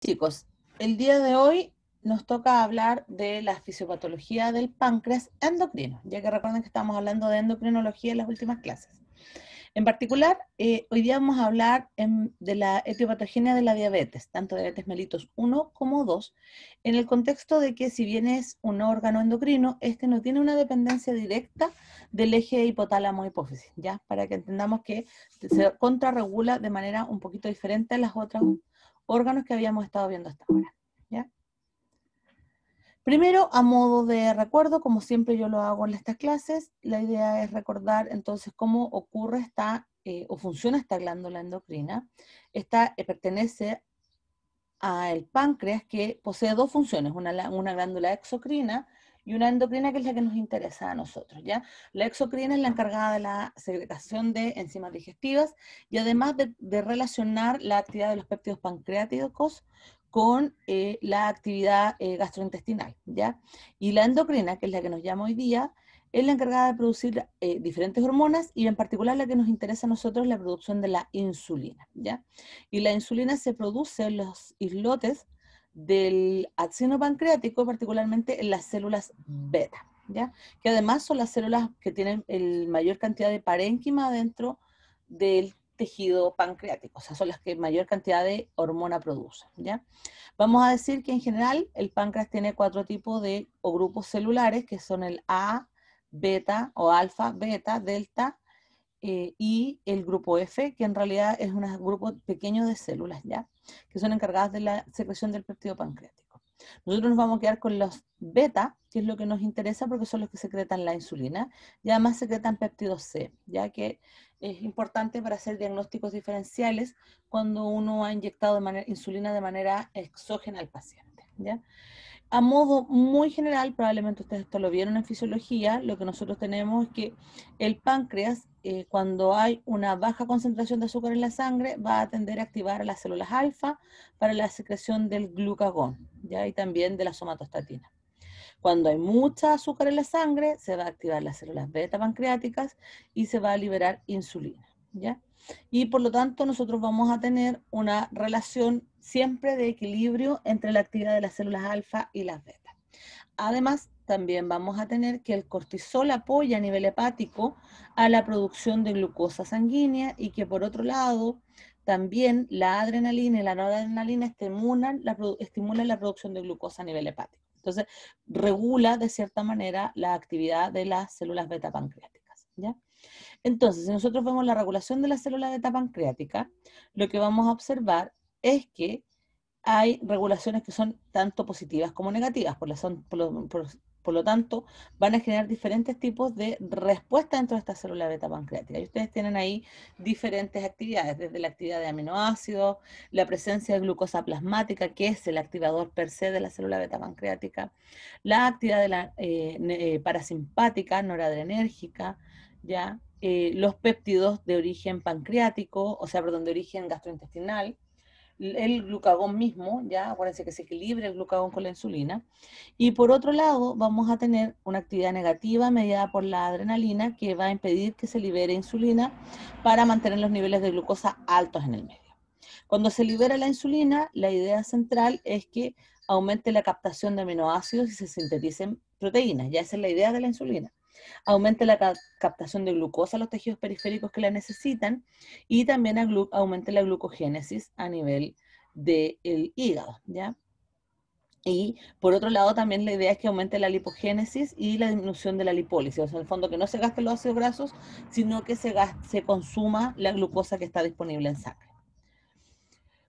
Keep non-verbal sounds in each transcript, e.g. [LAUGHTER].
Chicos, el día de hoy nos toca hablar de la fisiopatología del páncreas endocrino, ya que recuerden que estamos hablando de endocrinología en las últimas clases. En particular, eh, hoy día vamos a hablar de la etiopatogenia de la diabetes, tanto diabetes mellitus 1 como 2, en el contexto de que si bien es un órgano endocrino, este no tiene una dependencia directa del eje hipotálamo-hipófisis, ¿ya? Para que entendamos que se contrarregula de manera un poquito diferente a las otras órganos que habíamos estado viendo hasta ahora. Primero, a modo de recuerdo, como siempre yo lo hago en estas clases, la idea es recordar entonces cómo ocurre esta eh, o funciona esta glándula endocrina. Esta eh, pertenece al páncreas que posee dos funciones, una, una glándula exocrina y una endocrina que es la que nos interesa a nosotros, ¿ya? La exocrina es la encargada de la segregación de enzimas digestivas y además de, relacionar la actividad de los péptidos pancreáticos con eh, la actividad eh, gastrointestinal, ¿ya? Y la endocrina, que es la que nos llama hoy día, es la encargada de producir eh, diferentes hormonas y en particular la que nos interesa a nosotros la producción de la insulina, ¿ya? Y la insulina se produce en los islotes del axino pancreático, particularmente en las células beta, ¿ya? que además son las células que tienen el mayor cantidad de parénquima dentro del tejido pancreático, o sea, son las que mayor cantidad de hormona producen, ¿ya? Vamos a decir que en general el páncreas tiene cuatro tipos de o grupos celulares que son el A, beta o alfa, beta, delta, eh, y el grupo F, que en realidad es un grupo pequeño de células ya, que son encargadas de la secreción del péptido pancreático. Nosotros nos vamos a quedar con los beta, que es lo que nos interesa porque son los que secretan la insulina, y además secretan péptido C, ya que es importante para hacer diagnósticos diferenciales cuando uno ha inyectado insulina de manera exógena al paciente. ¿ya? A modo muy general, probablemente ustedes esto lo vieron en fisiología, lo que nosotros tenemos es que el páncreas eh, cuando hay una baja concentración de azúcar en la sangre, va a tender a activar las células alfa para la secreción del glucagón ¿ya? y también de la somatostatina. Cuando hay mucha azúcar en la sangre, se va a activar las células beta pancreáticas y se va a liberar insulina. ¿ya? Y por lo tanto, nosotros vamos a tener una relación siempre de equilibrio entre la actividad de las células alfa y las beta. Además, también vamos a tener que el cortisol apoya a nivel hepático a la producción de glucosa sanguínea y que por otro lado también la adrenalina y la noradrenalina estimulan la, estimulan la producción de glucosa a nivel hepático. Entonces, regula de cierta manera la actividad de las células beta pancreáticas. ¿ya? Entonces, si nosotros vemos la regulación de la células beta pancreática, lo que vamos a observar es que hay regulaciones que son tanto positivas como negativas, por, las por lo tanto, van a generar diferentes tipos de respuesta dentro de esta célula beta pancreática. Y ustedes tienen ahí diferentes actividades, desde la actividad de aminoácidos, la presencia de glucosa plasmática, que es el activador per se de la célula beta pancreática, la actividad de la eh, eh, parasimpática, noradrenérgica, ¿ya? Eh, los péptidos de origen pancreático, o sea, perdón, de origen gastrointestinal, el glucagón mismo, ya acuérdense que se equilibre el glucagón con la insulina. Y por otro lado, vamos a tener una actividad negativa mediada por la adrenalina que va a impedir que se libere insulina para mantener los niveles de glucosa altos en el medio. Cuando se libera la insulina, la idea central es que aumente la captación de aminoácidos y se sinteticen proteínas. Ya esa es la idea de la insulina. Aumente la captación de glucosa a los tejidos periféricos que la necesitan y también aumente la glucogénesis a nivel del hígado, Y por otro lado, también la idea es que aumente la lipogénesis y la disminución de la lipólisis. O sea, en el fondo que no se gasten los ácidos grasos, sino que se, consuma la glucosa que está disponible en sangre.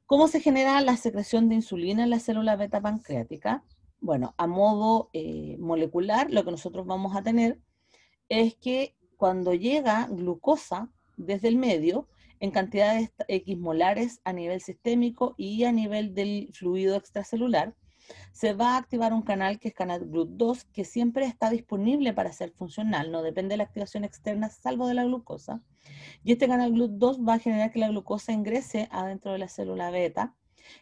¿Cómo se genera la secreción de insulina en la célula beta pancreática? Bueno, a modo eh, molecular, lo que nosotros vamos a tener es que cuando llega glucosa desde el medio, en cantidades X molares a nivel sistémico y a nivel del fluido extracelular, se va a activar un canal que es canal GLUT2, que siempre está disponible para ser funcional, no depende de la activación externa, salvo de la glucosa. Y este canal GLUT2 va a generar que la glucosa ingrese adentro de la célula beta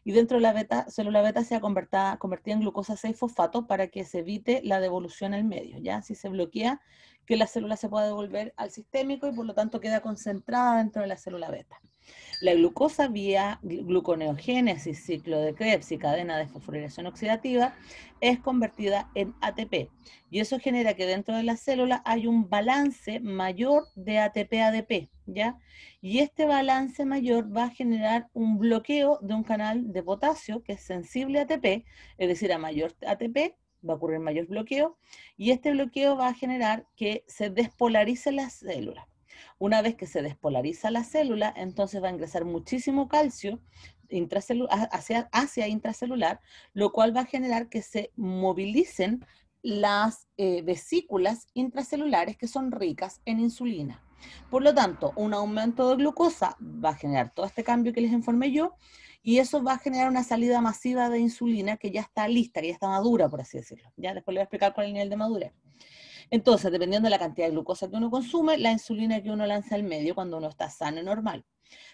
y dentro de la beta, célula beta se ha convertida en glucosa 6-fosfato para que se evite la devolución al medio, ¿ya? Si se bloquea, que la célula se pueda devolver al sistémico y por lo tanto queda concentrada dentro de la célula beta. La glucosa vía gluconeogénesis, ciclo de Krebs y cadena de fosforilación oxidativa es convertida en ATP y eso genera que dentro de la célula hay un balance mayor de ATP-ADP, ¿ya? Y este balance mayor va a generar un bloqueo de un canal de potasio que es sensible a ATP, es decir, a mayor ATP va a ocurrir mayor bloqueo y este bloqueo va a generar que se despolarice la célula. Una vez que se despolariza la célula, entonces va a ingresar muchísimo calcio hacia, intracelular, lo cual va a generar que se movilicen las eh, vesículas intracelulares que son ricas en insulina. Por lo tanto, un aumento de glucosa va a generar todo este cambio que les informé yo y eso va a generar una salida masiva de insulina que ya está lista, que ya está madura, por así decirlo. Ya después les voy a explicar cuál el nivel de madurez. Entonces, dependiendo de la cantidad de glucosa que uno consume, la insulina que uno lanza al medio cuando uno está sano y normal.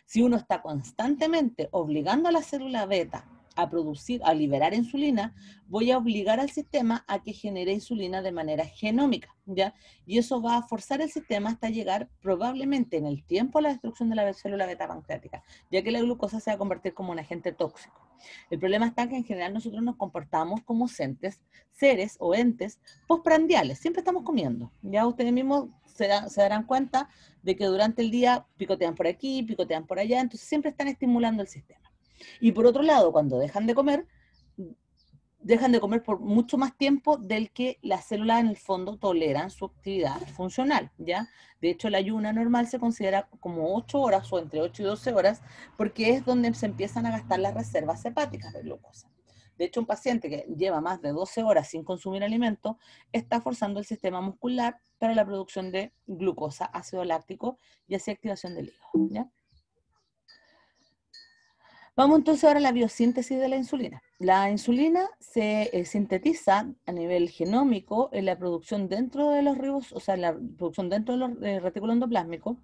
Si uno está constantemente obligando a la célula beta a producir, a liberar insulina, voy a obligar al sistema a que genere insulina de manera genómica, ¿ya? Y eso va a forzar el sistema hasta llegar probablemente en el tiempo a la destrucción de la célula beta pancreática, ya que la glucosa se va a convertir como un agente tóxico. El problema está que en general nosotros nos comportamos como sentes, seres o entes postprandiales, siempre estamos comiendo. Ya ustedes mismos se, se darán cuenta de que durante el día picotean por aquí, picotean por allá, entonces siempre están estimulando el sistema. Y por otro lado, cuando dejan de comer, dejan de comer por mucho más tiempo del que las células en el fondo toleran su actividad funcional, ¿ya? De hecho, la ayuna normal se considera como 8 horas o entre 8 y 12 horas porque es donde se empiezan a gastar las reservas hepáticas de glucosa. De hecho, un paciente que lleva más de 12 horas sin consumir alimento está forzando el sistema muscular para la producción de glucosa, ácido láctico y así activación del hígado, ¿ya? Vamos entonces ahora a la biosíntesis de la insulina. La insulina se eh, sintetiza a nivel genómico en la producción dentro de los ribos, o sea, la producción dentro del eh, retículo endoplásmico,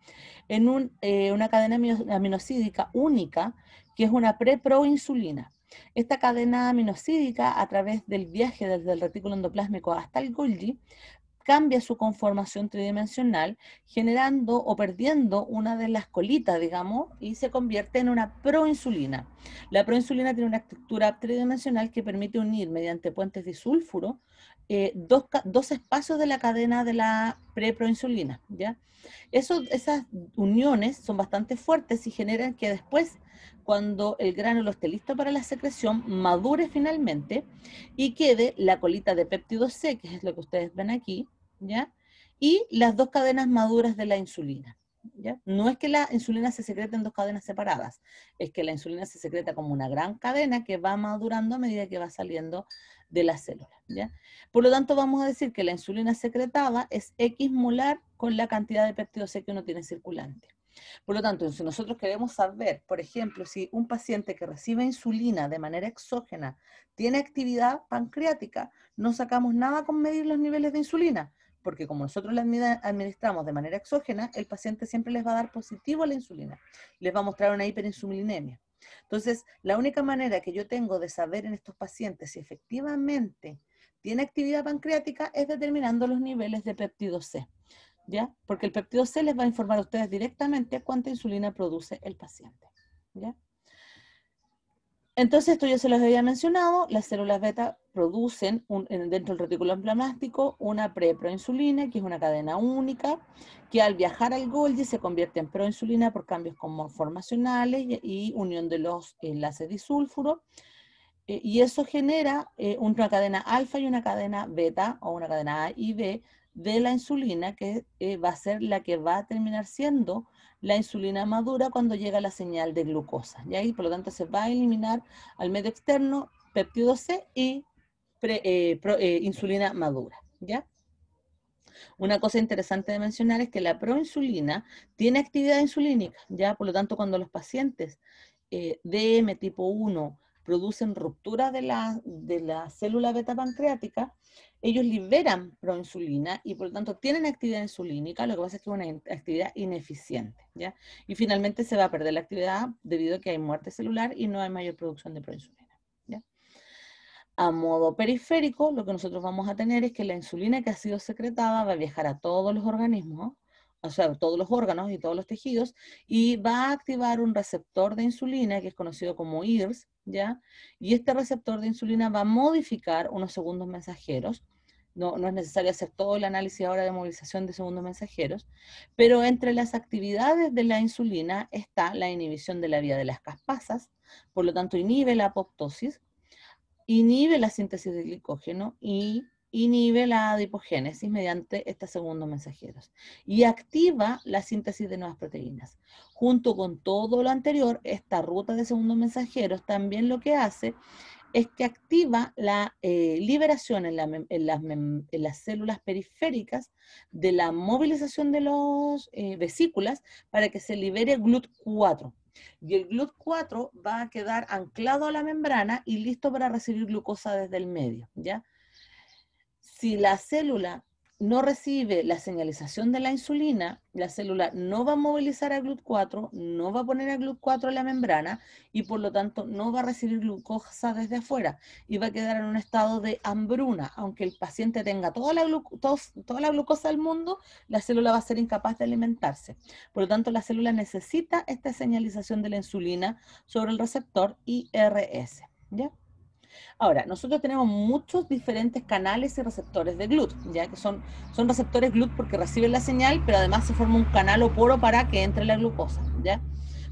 en eh, una cadena aminocídica única, que es una pre preproinsulina. Esta cadena aminocídica, a través del viaje desde el retículo endoplásmico hasta el Golgi, cambia su conformación tridimensional, generando o perdiendo una de las colitas, digamos, y se convierte en una proinsulina. La proinsulina tiene una estructura tridimensional que permite unir mediante puentes de sulfuro eh, dos, espacios de la cadena de la preproinsulina. ¿ya? esas uniones son bastante fuertes y generan que después, cuando el gránulo esté listo para la secreción, madure finalmente y quede la colita de péptido C, que es lo que ustedes ven aquí, ¿ya? Y las dos cadenas maduras de la insulina. ¿Ya? No es que la insulina se secreta en dos cadenas separadas, es que la insulina se secreta como una gran cadena que va madurando a medida que va saliendo de la célula. ¿ya? Por lo tanto, vamos a decir que la insulina secretada es X molar con la cantidad de péptido que uno tiene circulante. Por lo tanto, si nosotros queremos saber, por ejemplo, si un paciente que recibe insulina de manera exógena tiene actividad pancreática, no sacamos nada con medir los niveles de insulina porque como nosotros la administramos de manera exógena, el paciente siempre les va a dar positivo a la insulina, les va a mostrar una hiperinsulinemia. Entonces, la única manera que yo tengo de saber en estos pacientes si efectivamente tiene actividad pancreática es determinando los niveles de péptido C, ¿ya? Porque el péptido C les va a informar a ustedes directamente cuánta insulina produce el paciente, ¿ya? Entonces, esto ya se los había mencionado, las células beta producen dentro del retículo emblemático una preproinsulina, que es una cadena única, que al viajar al Golgi se convierte en proinsulina por cambios conformacionales y, unión de los enlaces disulfuro, eh, y eso genera eh, una cadena alfa y una cadena beta, o una cadena A y B, de la insulina, que eh, va a ser la que va a terminar siendo la insulina madura cuando llega la señal de glucosa. Y ahí, por lo tanto se va a eliminar al medio externo péptido C y eh, eh, insulina madura. ¿ya? Una cosa interesante de mencionar es que la proinsulina tiene actividad insulínica, ¿ya? Por lo tanto, cuando los pacientes eh, DM tipo 1 producen ruptura de la, de la célula beta pancreática, ellos liberan proinsulina y por lo tanto tienen actividad insulínica, lo que pasa es que es una actividad ineficiente, ¿ya? Y finalmente se va a perder la actividad debido a que hay muerte celular y no hay mayor producción de proinsulina, ¿ya? A modo periférico, lo que nosotros vamos a tener es que la insulina que ha sido secretada va a viajar a todos los organismos, o sea, todos los órganos y todos los tejidos, y va a activar un receptor de insulina que es conocido como IRS, ¿ya? Y este receptor de insulina va a modificar unos segundos mensajeros. No, no es necesario hacer todo el análisis ahora de movilización de segundos mensajeros, pero entre las actividades de la insulina está la inhibición de la vía de las caspasas, por lo tanto inhibe la apoptosis, inhibe la síntesis de glicógeno y inhibe la adipogénesis mediante estos segundos mensajeros y activa la síntesis de nuevas proteínas. Junto con todo lo anterior, esta ruta de segundos mensajeros también lo que hace es que activa la eh, liberación en, las, células periféricas de la movilización de las eh, vesículas para que se libere GLUT4. Y el GLUT4 va a quedar anclado a la membrana y listo para recibir glucosa desde el medio, ¿ya? si la célula no recibe la señalización de la insulina, la célula no va a movilizar a GLUT4, no va a poner a GLUT4 en la membrana y por lo tanto no va a recibir glucosa desde afuera y va a quedar en un estado de hambruna. Aunque el paciente tenga toda la, toda la glucosa del mundo, la célula va a ser incapaz de alimentarse. Por lo tanto, la célula necesita esta señalización de la insulina sobre el receptor IRS. ¿Ya? Ahora, nosotros tenemos muchos diferentes canales y receptores de GLUT, ya que son, son receptores GLUT porque reciben la señal, pero además se forma un canal o poro para que entre la glucosa, ¿ya?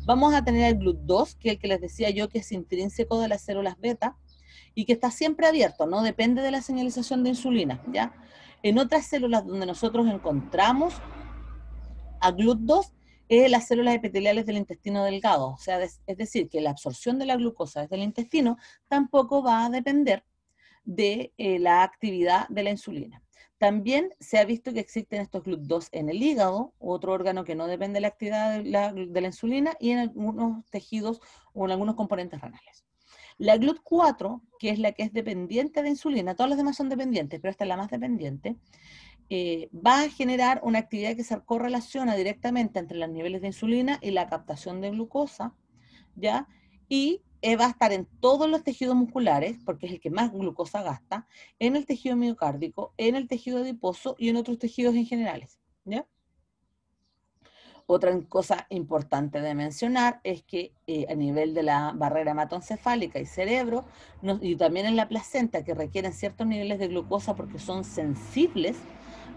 Vamos a tener el GLUT2, que es el que les decía yo que es intrínseco de las células beta y que está siempre abierto, no depende de la señalización de insulina, ¿ya? En otras células donde nosotros encontramos a GLUT2 es las células epiteliales del intestino delgado. O sea, es decir, que la absorción de la glucosa desde el intestino tampoco va a depender de eh, la actividad de la insulina. También se ha visto que existen estos GLUT2 en el hígado, otro órgano que no depende de la actividad de la, de la insulina, y en algunos tejidos o en algunos componentes renales. La GLUT4, que es la que es dependiente de insulina, todas las demás son dependientes, pero esta es la más dependiente, eh, va a generar una actividad que se correlaciona directamente entre los niveles de insulina y la captación de glucosa, ¿ya? Y eh, va a estar en todos los tejidos musculares, porque es el que más glucosa gasta, en el tejido miocárdico, en el tejido adiposo y en otros tejidos en general. ¿ya? Otra cosa importante de mencionar es que eh, a nivel de la barrera hematoencefálica y cerebro, y también en la placenta, que requieren ciertos niveles de glucosa porque son sensibles,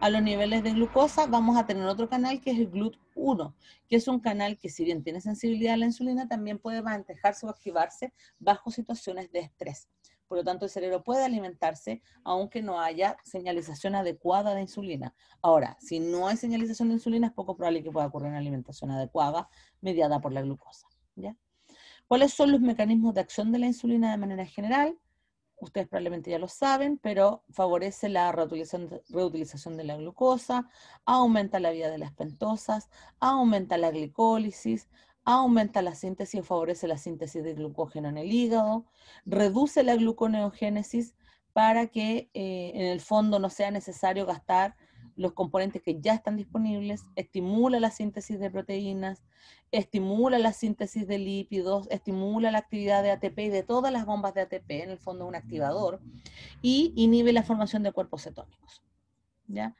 a los niveles de glucosa, vamos a tener otro canal que es el GLUT1, que es un canal que si bien tiene sensibilidad a la insulina, también puede manejarse o activarse bajo situaciones de estrés. Por lo tanto, el cerebro puede alimentarse aunque no haya señalización adecuada de insulina. Ahora, si no hay señalización de insulina, es poco probable que pueda ocurrir una alimentación adecuada mediada por la glucosa. ¿Cuáles son los mecanismos de acción de la insulina de manera general? ustedes probablemente ya lo saben, pero favorece la reutilización, de la glucosa, aumenta la vida de las pentosas, aumenta la glicólisis, aumenta la síntesis o favorece la síntesis de glucógeno en el hígado, reduce la gluconeogénesis para que eh, en el fondo no sea necesario gastar los componentes que ya están disponibles, estimula la síntesis de proteínas, estimula la síntesis de lípidos, estimula la actividad de ATP y de todas las bombas de ATP, en el fondo un activador, y inhibe la formación de cuerpos cetónicos. ¿Ya?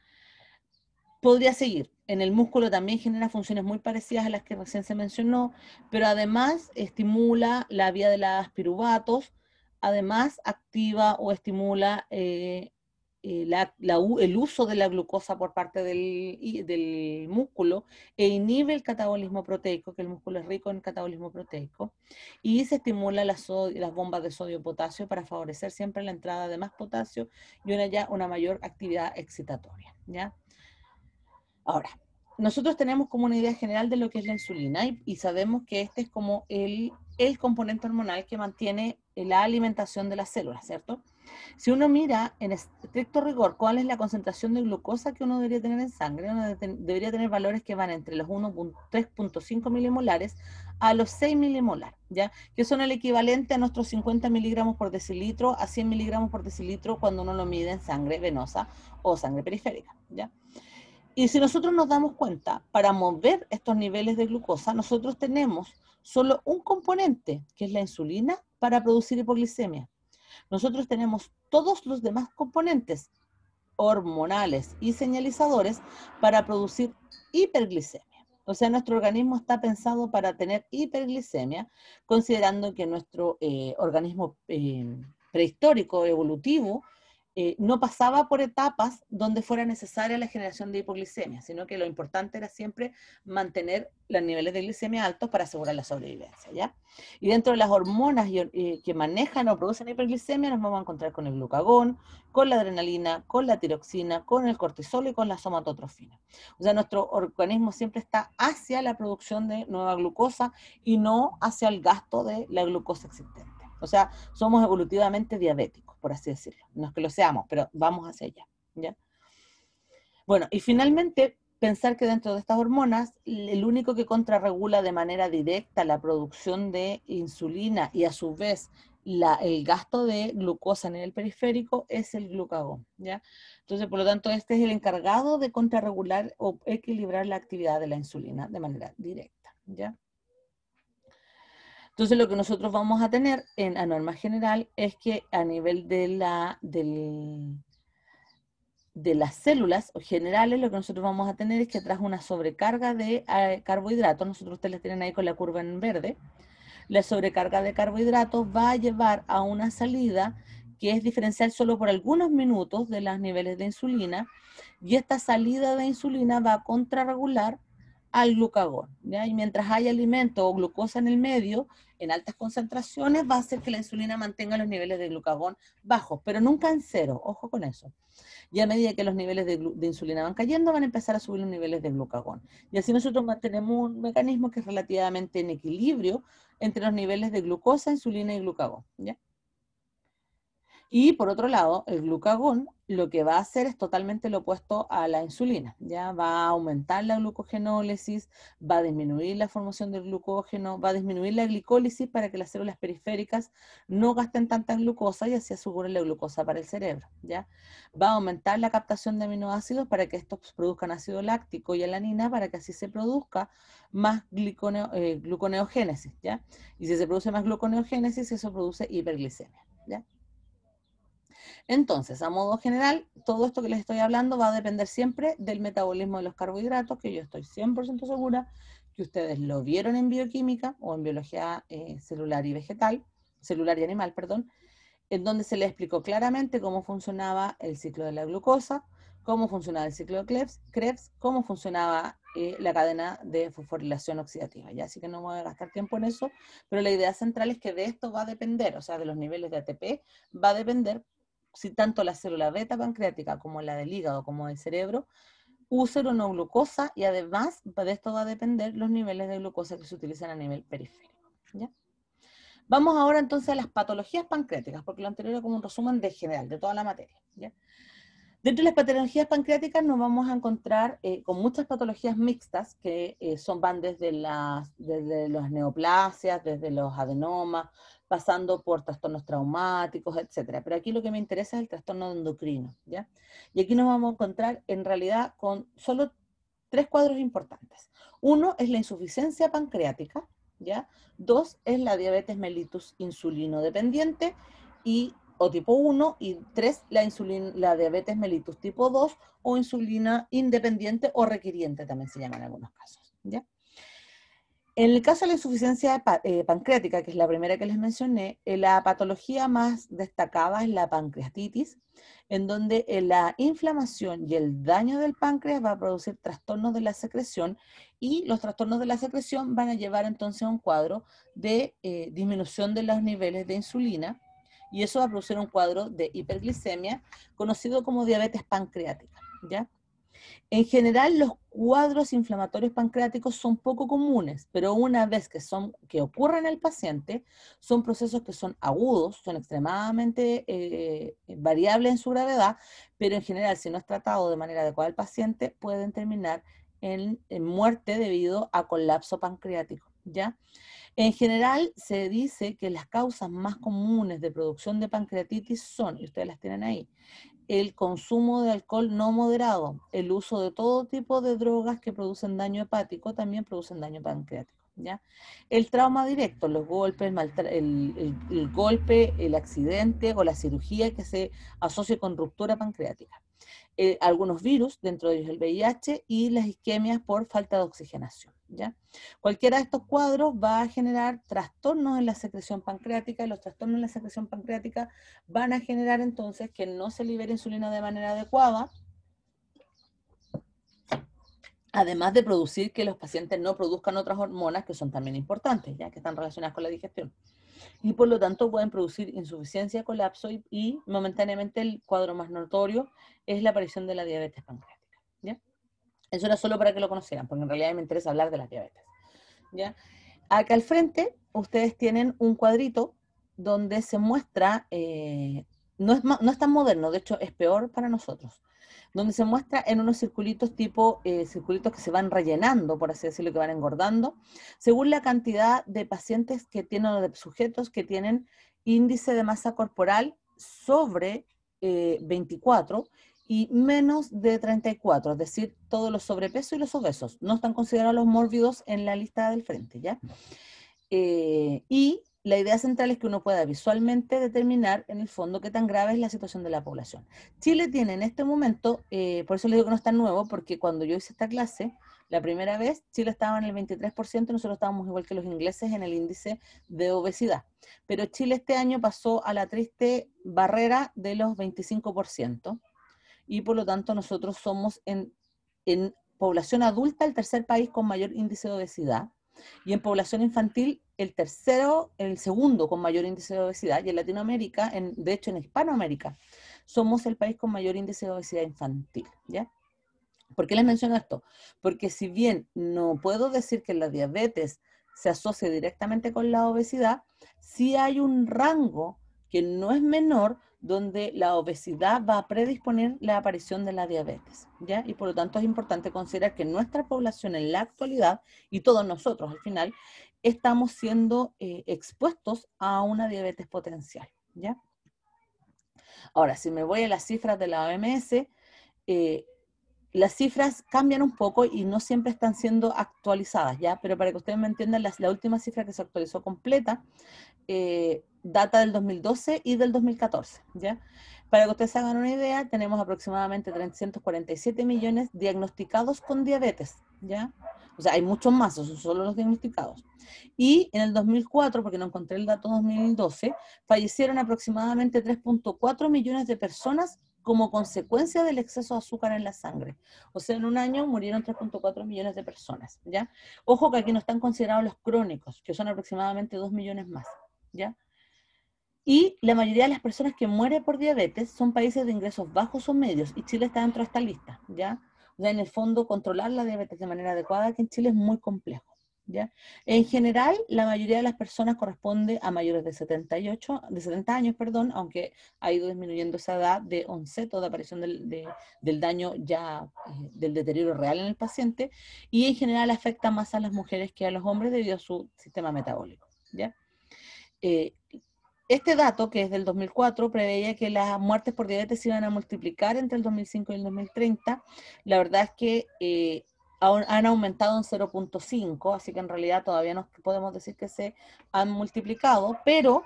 Podría seguir. En el músculo también genera funciones muy parecidas a las que recién se mencionó, pero además estimula la vía de las piruvatos, además activa o estimula eh, eh, el uso de la glucosa por parte del, músculo e inhibe el catabolismo proteico, que el músculo es rico en catabolismo proteico, y se estimula las, bombas de sodio-potasio para favorecer siempre la entrada de más potasio y una, mayor actividad excitatoria. ¿ya? Ahora, nosotros tenemos como una idea general de lo que es la insulina y, sabemos que este es como el componente hormonal que mantiene eh, la alimentación de las células, ¿cierto? Si uno mira en estricto rigor cuál es la concentración de glucosa que uno debería tener en sangre, uno debería tener valores que van entre los 1.3.5 milimolares a los 6 milimolar, ¿ya? Que son el equivalente a nuestros 50 miligramos por decilitro a 100 miligramos por decilitro cuando uno lo mide en sangre venosa o sangre periférica, ¿ya? Y si nosotros nos damos cuenta, para mover estos niveles de glucosa, nosotros tenemos solo un componente, que es la insulina, para producir hipoglicemia. Nosotros tenemos todos los demás componentes hormonales y señalizadores para producir hiperglicemia. O sea, nuestro organismo está pensado para tener hiperglicemia, considerando que nuestro eh, organismo eh, prehistórico, evolutivo, eh, no pasaba por etapas donde fuera necesaria la generación de hipoglicemia, sino que lo importante era siempre mantener los niveles de glicemia altos para asegurar la sobrevivencia. ¿ya? Y dentro de las hormonas eh, que manejan o producen hiperglicemia, nos vamos a encontrar con el glucagón, con la adrenalina, con la tiroxina, con el cortisol y con la somatotrofina. O sea, nuestro organismo siempre está hacia la producción de nueva glucosa y no hacia el gasto de la glucosa existente. O sea, somos evolutivamente diabéticos por así decirlo. No es que lo seamos, pero vamos hacia allá. ¿ya? Bueno, y finalmente, pensar que dentro de estas hormonas, el único que contrarregula de manera directa la producción de insulina y a su vez la, el gasto de glucosa en el periférico es el glucagón, ¿ya? Entonces, por lo tanto, este es el encargado de contrarregular o equilibrar la actividad de la insulina de manera directa, ¿ya? Entonces lo que nosotros vamos a tener en la norma general es que a nivel de, la, de las células generales lo que nosotros vamos a tener es que tras una sobrecarga de eh, carbohidratos, nosotros ustedes la tienen ahí con la curva en verde, la sobrecarga de carbohidratos va a llevar a una salida que es diferencial solo por algunos minutos de los niveles de insulina, y esta salida de insulina va a contrarregular al glucagón. ¿ya? Y mientras hay alimento o glucosa en el medio, en altas concentraciones, va a hacer que la insulina mantenga los niveles de glucagón bajos, pero nunca en cero, ojo con eso. Y a medida que los niveles de, de, insulina van cayendo, van a empezar a subir los niveles de glucagón. Y así nosotros mantenemos un mecanismo que es relativamente en equilibrio entre los niveles de glucosa, insulina y glucagón. ¿ya? Y por otro lado, el glucagón lo que va a hacer es totalmente lo opuesto a la insulina, ya va a aumentar la glucogenólisis, va a disminuir la formación del glucógeno, va a disminuir la glicólisis para que las células periféricas no gasten tanta glucosa y así asegure la glucosa para el cerebro, ya. Va a aumentar la captación de aminoácidos para que estos produzcan ácido láctico y alanina para que así se produzca más eh, gluconeogénesis, ya. Y si se produce más gluconeogénesis, eso produce hiperglicemia, ya. Entonces, a modo general, todo esto que les estoy hablando va a depender siempre del metabolismo de los carbohidratos, que yo estoy 100% segura que ustedes lo vieron en bioquímica o en biología eh, celular y vegetal, celular y animal, perdón, en donde se les explicó claramente cómo funcionaba el ciclo de la glucosa, cómo funcionaba el ciclo de Krebs, cómo funcionaba eh, la cadena de fosforilación oxidativa. Ya así que no voy a gastar tiempo en eso, pero la idea central es que de esto va a depender, o sea, de los niveles de ATP, va a depender si tanto la célula beta pancreática como la del hígado como del cerebro usan o no glucosa y además de esto va a depender los niveles de glucosa que se utilizan a nivel periférico. Vamos ahora entonces a las patologías pancreáticas, porque lo anterior era como un resumen de general, de toda la materia. Dentro de las patologías pancreáticas nos vamos a encontrar eh, con muchas patologías mixtas que eh, son, van desde las, desde las neoplasias, desde los adenomas, pasando por trastornos traumáticos, etcétera. Pero aquí lo que me interesa es el trastorno endocrino, ¿ya? Y aquí nos vamos a encontrar en realidad con solo tres cuadros importantes. Uno es la insuficiencia pancreática, ¿ya? Dos es la diabetes mellitus insulino dependiente y o tipo 1 y tres la, la diabetes mellitus tipo 2 o insulina independiente o requiriente también se llama en algunos casos, ¿ya? En el caso de la insuficiencia eh, pancreática, que es la primera que les mencioné, eh, la patología más destacada es la pancreatitis, en donde eh, la inflamación y el daño del páncreas va a producir trastornos de la secreción y los trastornos de la secreción van a llevar entonces a un cuadro de disminución de los niveles de insulina y eso va a producir un cuadro de hiperglicemia conocido como diabetes pancreática, ¿ya? En general, los cuadros inflamatorios pancreáticos son poco comunes, pero una vez que, son, que ocurren en el paciente, son procesos que son agudos, son extremadamente eh, variables en su gravedad, pero en general, si no es tratado de manera adecuada el paciente, pueden terminar en, muerte debido a colapso pancreático. ¿Ya? En general, se dice que las causas más comunes de producción de pancreatitis son, y ustedes las tienen ahí, el consumo de alcohol no moderado, el uso de todo tipo de drogas que producen daño hepático también producen daño pancreático. ¿ya? El trauma directo, los golpes, el, golpe, el accidente o la cirugía que se asocia con ruptura pancreática. Eh, algunos virus, dentro de ellos el VIH, y las isquemias por falta de oxigenación. ¿ya? Cualquiera de estos cuadros va a generar trastornos en la secreción pancreática y los trastornos en la secreción pancreática van a generar entonces que no se libere insulina de manera adecuada, además de producir que los pacientes no produzcan otras hormonas que son también importantes, ya que están relacionadas con la digestión. Y por lo tanto pueden producir insuficiencia, colapso y, momentáneamente el cuadro más notorio es la aparición de la diabetes pancreática. ¿ya? Eso era solo para que lo conocieran, porque en realidad me interesa hablar de la diabetes. ¿ya? Acá al frente, ustedes tienen un cuadrito donde se muestra, eh, no, es, tan moderno, de hecho es peor para nosotros, donde se muestra en unos circulitos tipo, eh, circulitos que se van rellenando, por así decirlo, que van engordando, según la cantidad de pacientes que tienen o de sujetos que tienen índice de masa corporal sobre 24 eh, y menos de 34, es decir, todos los sobrepesos y los obesos. No están considerados los mórbidos en la lista del frente, ¿ya? Eh, y la idea central es que uno pueda visualmente determinar en el fondo qué tan grave es la situación de la población. Chile tiene en este momento, eh, por eso les digo que no es tan nuevo, porque cuando yo hice esta clase, la primera vez Chile estaba en el 23% y nosotros estábamos igual que los ingleses en el índice de obesidad. Pero Chile este año pasó a la triste barrera de los 25% y por lo tanto nosotros somos en, población adulta el tercer país con mayor índice de obesidad y en población infantil el tercero, el segundo con mayor índice de obesidad, y en Latinoamérica, en, de hecho en Hispanoamérica, somos el país con mayor índice de obesidad infantil, ¿ya? ¿Por qué les menciono esto? Porque si bien no puedo decir que la diabetes se asocia directamente con la obesidad, sí hay un rango que no es menor donde la obesidad va a predisponer la aparición de la diabetes, ¿ya? Y por lo tanto es importante considerar que nuestra población en la actualidad, y todos nosotros al final, estamos siendo eh, expuestos a una diabetes potencial, ¿ya? Ahora, si me voy a las cifras de la OMS, eh, las cifras cambian un poco y no siempre están siendo actualizadas, ¿ya? Pero para que ustedes me entiendan, la última cifra que se actualizó completa eh, data del 2012 y del 2014, ¿ya? Para que ustedes hagan una idea, tenemos aproximadamente 347 millones diagnosticados con diabetes, ¿ya? O sea, hay muchos más, son solo los diagnosticados. Y en el 2004, porque no encontré el dato 2012, fallecieron aproximadamente 3.4 millones de personas como consecuencia del exceso de azúcar en la sangre. O sea, en un año murieron 3.4 millones de personas, ¿ya? Ojo que aquí no están considerados los crónicos, que son aproximadamente 2 millones más, ¿ya? Y la mayoría de las personas que mueren por diabetes son países de ingresos bajos o medios, y Chile está dentro de esta lista, ¿ya? O sea, en el fondo, controlar la diabetes de manera adecuada que en Chile es muy complejo, ¿ya? En general, la mayoría de las personas corresponde a mayores de 78, de 70 años, perdón, aunque ha ido disminuyendo esa edad de 11, toda aparición del, daño ya, eh, del deterioro real en el paciente, y en general afecta más a las mujeres que a los hombres debido a su sistema metabólico, ¿ya? Eh, este dato, que es del 2004, preveía que las muertes por diabetes se iban a multiplicar entre el 2005 y el 2030. La verdad es que eh, han aumentado en 0.5, así que en realidad todavía no podemos decir que se han multiplicado, pero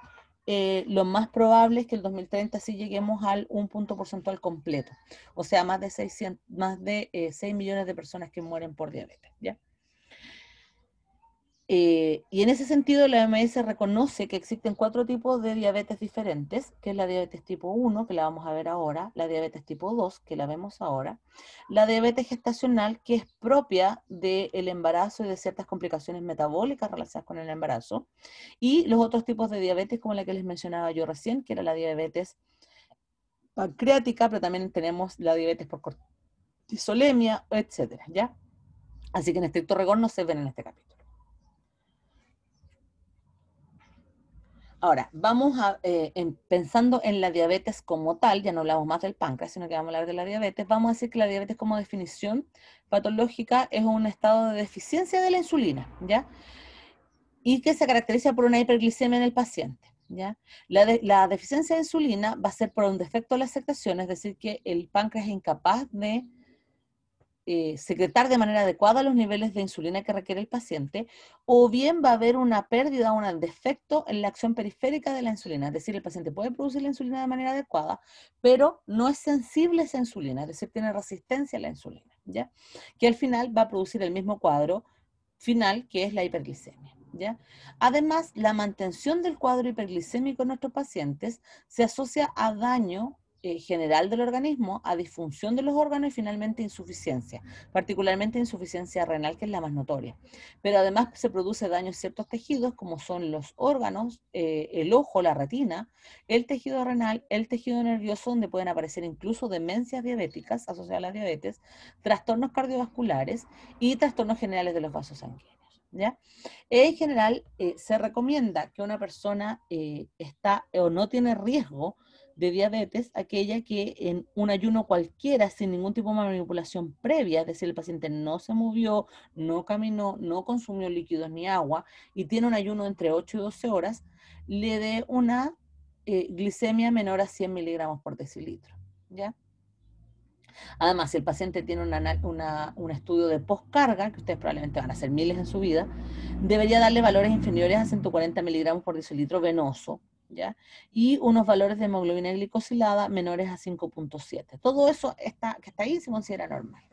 eh, lo más probable es que el 2030 sí lleguemos al un punto porcentual completo, o sea, más de, 600, más de 6 eh, millones de personas que mueren por diabetes. ¿ya? Eh, y en ese sentido, la OMS reconoce que existen cuatro tipos de diabetes diferentes, que es la diabetes tipo 1, que la vamos a ver ahora, la diabetes tipo 2, que la vemos ahora, la diabetes gestacional, que es propia del embarazo y de ciertas complicaciones metabólicas relacionadas con el embarazo, y los otros tipos de diabetes, como la que les mencionaba yo recién, que era la diabetes pancreática, pero también tenemos la diabetes por cortisolemia, etc. Así que en estricto rigor no se ven en este capítulo. Ahora, vamos a, eh, pensando en la diabetes como tal, ya no hablamos más del páncreas, sino que vamos a hablar de la diabetes, vamos a decir que la diabetes como definición patológica es un estado de deficiencia de la insulina, ¿ya? Y que se caracteriza por una hiperglicemia en el paciente. ¿Ya? La, la, deficiencia de insulina va a ser por un defecto de la aceptación, es decir, que el páncreas es incapaz de eh, secretar de manera adecuada los niveles de insulina que requiere el paciente, o bien va a haber una pérdida, o un defecto en la acción periférica de la insulina. Es decir, el paciente puede producir la insulina de manera adecuada, pero no es sensible a esa insulina, es decir, tiene resistencia a la insulina, ¿ya? Que al final va a producir el mismo cuadro final que es la hiperglicemia. ¿Ya? Además, la mantención del cuadro hiperglicémico en nuestros pacientes se asocia a daño eh, general del organismo a disfunción de los órganos y finalmente insuficiencia, particularmente insuficiencia renal, que es la más notoria. Pero además se produce daño en ciertos tejidos, como son los órganos, eh, el ojo, la retina, el tejido renal, el tejido nervioso, donde pueden aparecer incluso demencias diabéticas asociadas a la diabetes, trastornos cardiovasculares y trastornos generales de los vasos sanguíneos. ¿Ya? En general, eh, se recomienda que una persona está o no tiene riesgo de diabetes aquella que en un ayuno cualquiera, sin ningún tipo de manipulación previa, es decir, el paciente no se movió, no caminó, no consumió líquidos ni agua y tiene un ayuno entre 8 y 12 horas, le dé una eh, glicemia menor a 100 miligramos por decilitro. ¿Ya? Además, si el paciente tiene un estudio de postcarga, que ustedes probablemente van a hacer miles en su vida, debería darle valores inferiores a 140 miligramos por decilitro venoso y unos valores de hemoglobina glicosilada menores a 5.7. Todo eso está, que está ahí se considera normal.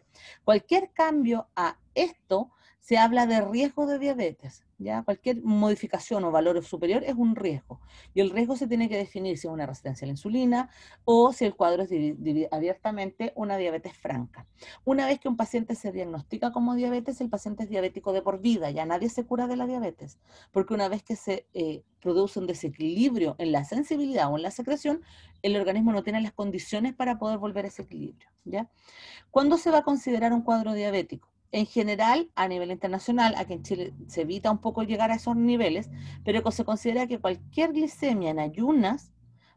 Cualquier cambio a esto se habla de riesgo de diabetes. ¿ya? Cualquier modificación o valor superior es un riesgo. Y el riesgo se tiene que definir si es una resistencia a la insulina o si el cuadro es abiertamente una diabetes franca. Una vez que un paciente se diagnostica como diabetes, el paciente es diabético de por vida. Ya nadie se cura de la diabetes. Porque una vez que se eh, produce un desequilibrio en la sensibilidad o en la secreción, el organismo no tiene las condiciones para poder volver a ese equilibrio. ¿ya? ¿Cuándo se va a considerar un cuadro diabético? en general a nivel internacional, aquí en Chile se evita un poco llegar a esos niveles, pero se considera que cualquier glicemia en ayunas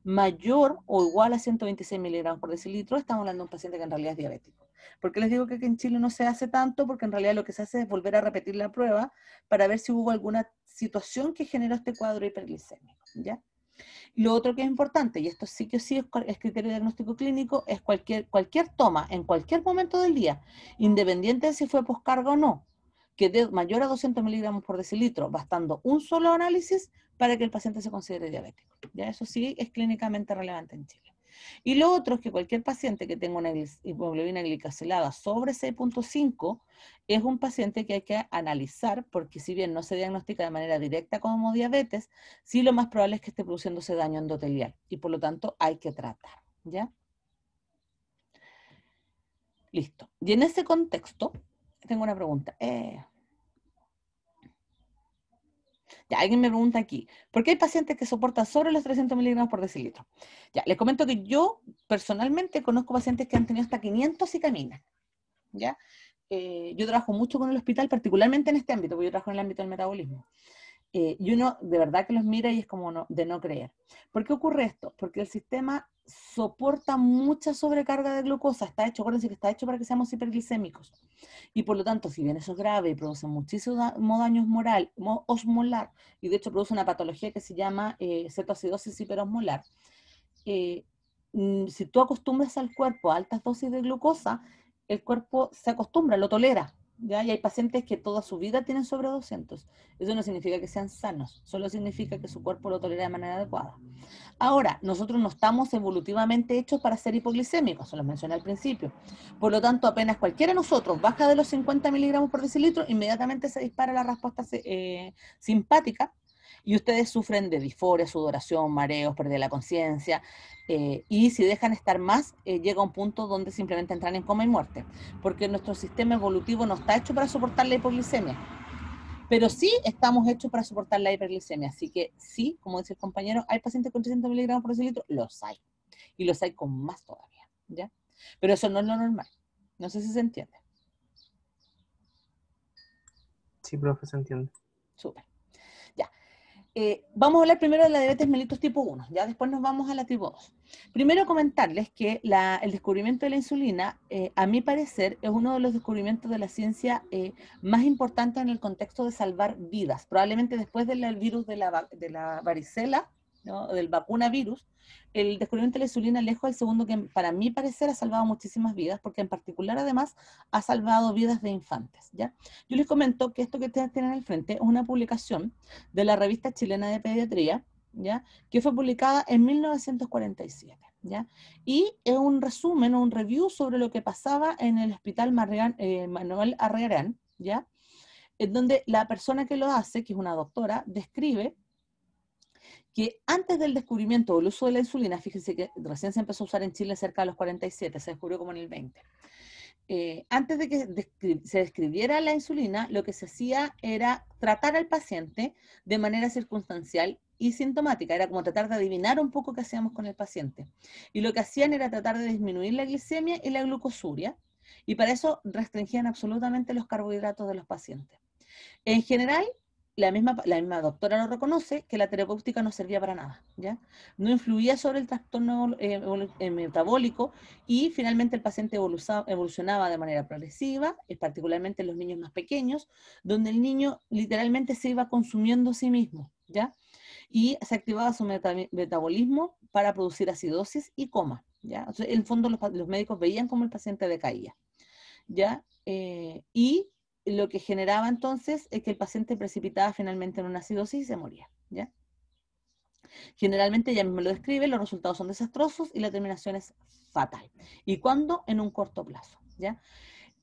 mayor o igual a 126 miligramos por decilitro, estamos hablando de un paciente que en realidad es diabético. ¿Por qué les digo que aquí en Chile no se hace tanto? Porque en realidad lo que se hace es volver a repetir la prueba para ver si hubo alguna situación que generó este cuadro hiperglicémico, ¿ya? Lo otro que es importante, y esto sí que sí es, criterio diagnóstico clínico, es cualquier, cualquier toma en cualquier momento del día, independiente de si fue poscarga o no, que de mayor a 200 miligramos por decilitro, bastando un solo análisis para que el paciente se considere diabético. Ya eso sí es clínicamente relevante en Chile. Y lo otro es que cualquier paciente que tenga una hemoglobina glicosilada sobre 6.5 es un paciente que hay que analizar porque si bien no se diagnostica de manera directa como diabetes, sí lo más probable es que esté produciéndose daño endotelial y por lo tanto hay que tratar, ¿ya? Listo. Y en ese contexto, tengo una pregunta. Eh, alguien me pregunta aquí, ¿por qué hay pacientes que soportan sobre los 300 miligramos por decilitro? Ya, les comento que yo personalmente conozco pacientes que han tenido hasta 500 y caminan. ¿Ya? Eh, yo trabajo mucho con el hospital, particularmente en este ámbito, porque yo trabajo en el ámbito del metabolismo. Eh, y uno de verdad que los mira y es como de no creer. ¿Por qué ocurre esto? Porque el sistema soporta mucha sobrecarga de glucosa, está hecho, acuérdense que está hecho para que seamos hiperglicémicos. Y por lo tanto, si bien eso es grave y produce muchísimo daño osmolar, osmolar y de hecho produce una patología que se llama eh, cetoacidosis hiperosmolar, eh, mm, si tú acostumbras al cuerpo a altas dosis de glucosa, el cuerpo se acostumbra, lo tolera. Y hay pacientes que toda su vida tienen sobre 200. Eso no significa que sean sanos, solo significa que su cuerpo lo tolera de manera adecuada. Ahora, nosotros no estamos evolutivamente hechos para ser hipoglicémicos, se los mencioné al principio. Por lo tanto, apenas cualquiera de nosotros baja de los 50 miligramos por decilitro, inmediatamente se dispara la respuesta eh, simpática y ustedes sufren de disforia, sudoración, mareos, pérdida de la conciencia, eh, y si dejan estar más, eh, llega un punto donde simplemente entran en coma y muerte, porque nuestro sistema evolutivo no está hecho para soportar la hipoglicemia, pero sí estamos hechos para soportar la hiperglicemia, así que sí, como dice el compañero, hay pacientes con 300 miligramos por decilitro, los hay, y los hay con más todavía, ¿ya? Pero eso no es lo normal, no sé si se entiende. Sí, profe, se entiende. Súper. Eh, vamos a hablar primero de la diabetes mellitus tipo 1, ya después nos vamos a la tipo 2. Primero comentarles que el descubrimiento de la insulina, eh, a mi parecer, es uno de los descubrimientos de la ciencia eh, más importantes en el contexto de salvar vidas, probablemente después del virus de la varicela ¿no? del virus, el descubrimiento de la insulina lejos del segundo que para mí parecer ha salvado muchísimas vidas, porque en particular además ha salvado vidas de infantes. ¿ya? Yo les comento que esto que ustedes tienen al frente es una publicación de la revista chilena de pediatría, ¿ya? que fue publicada en 1947. ¿ya? Y es un resumen, un review sobre lo que pasaba en el hospital eh, Manuel Arrearán, ¿ya? en donde la persona que lo hace, que es una doctora, describe que antes del descubrimiento o el uso de la insulina, fíjense que recién se empezó a usar en Chile cerca de los 47, se descubrió como en el 20. Eh, antes de que se describiera la insulina, lo que se hacía era tratar al paciente de manera circunstancial y sintomática, era como tratar de adivinar un poco qué hacíamos con el paciente. Y lo que hacían era tratar de disminuir la glicemia y la glucosuria, y para eso restringían absolutamente los carbohidratos de los pacientes. En general, la misma, la misma doctora lo reconoce, que la terapéutica no servía para nada, ¿ya? No influía sobre el trastorno eh, eh, metabólico y finalmente el paciente evolucionaba de manera progresiva, eh, particularmente en los niños más pequeños, donde el niño literalmente se iba consumiendo a sí mismo, ¿ya? Y se activaba su metabolismo para producir acidosis y coma, ¿ya? en el fondo los, médicos veían cómo el paciente decaía, ¿ya? y lo que generaba entonces es que el paciente precipitaba finalmente en una acidosis y se moría, Generalmente, ella me lo describe, los resultados son desastrosos y la terminación es fatal. ¿Y cuándo? En un corto plazo, ¿ya?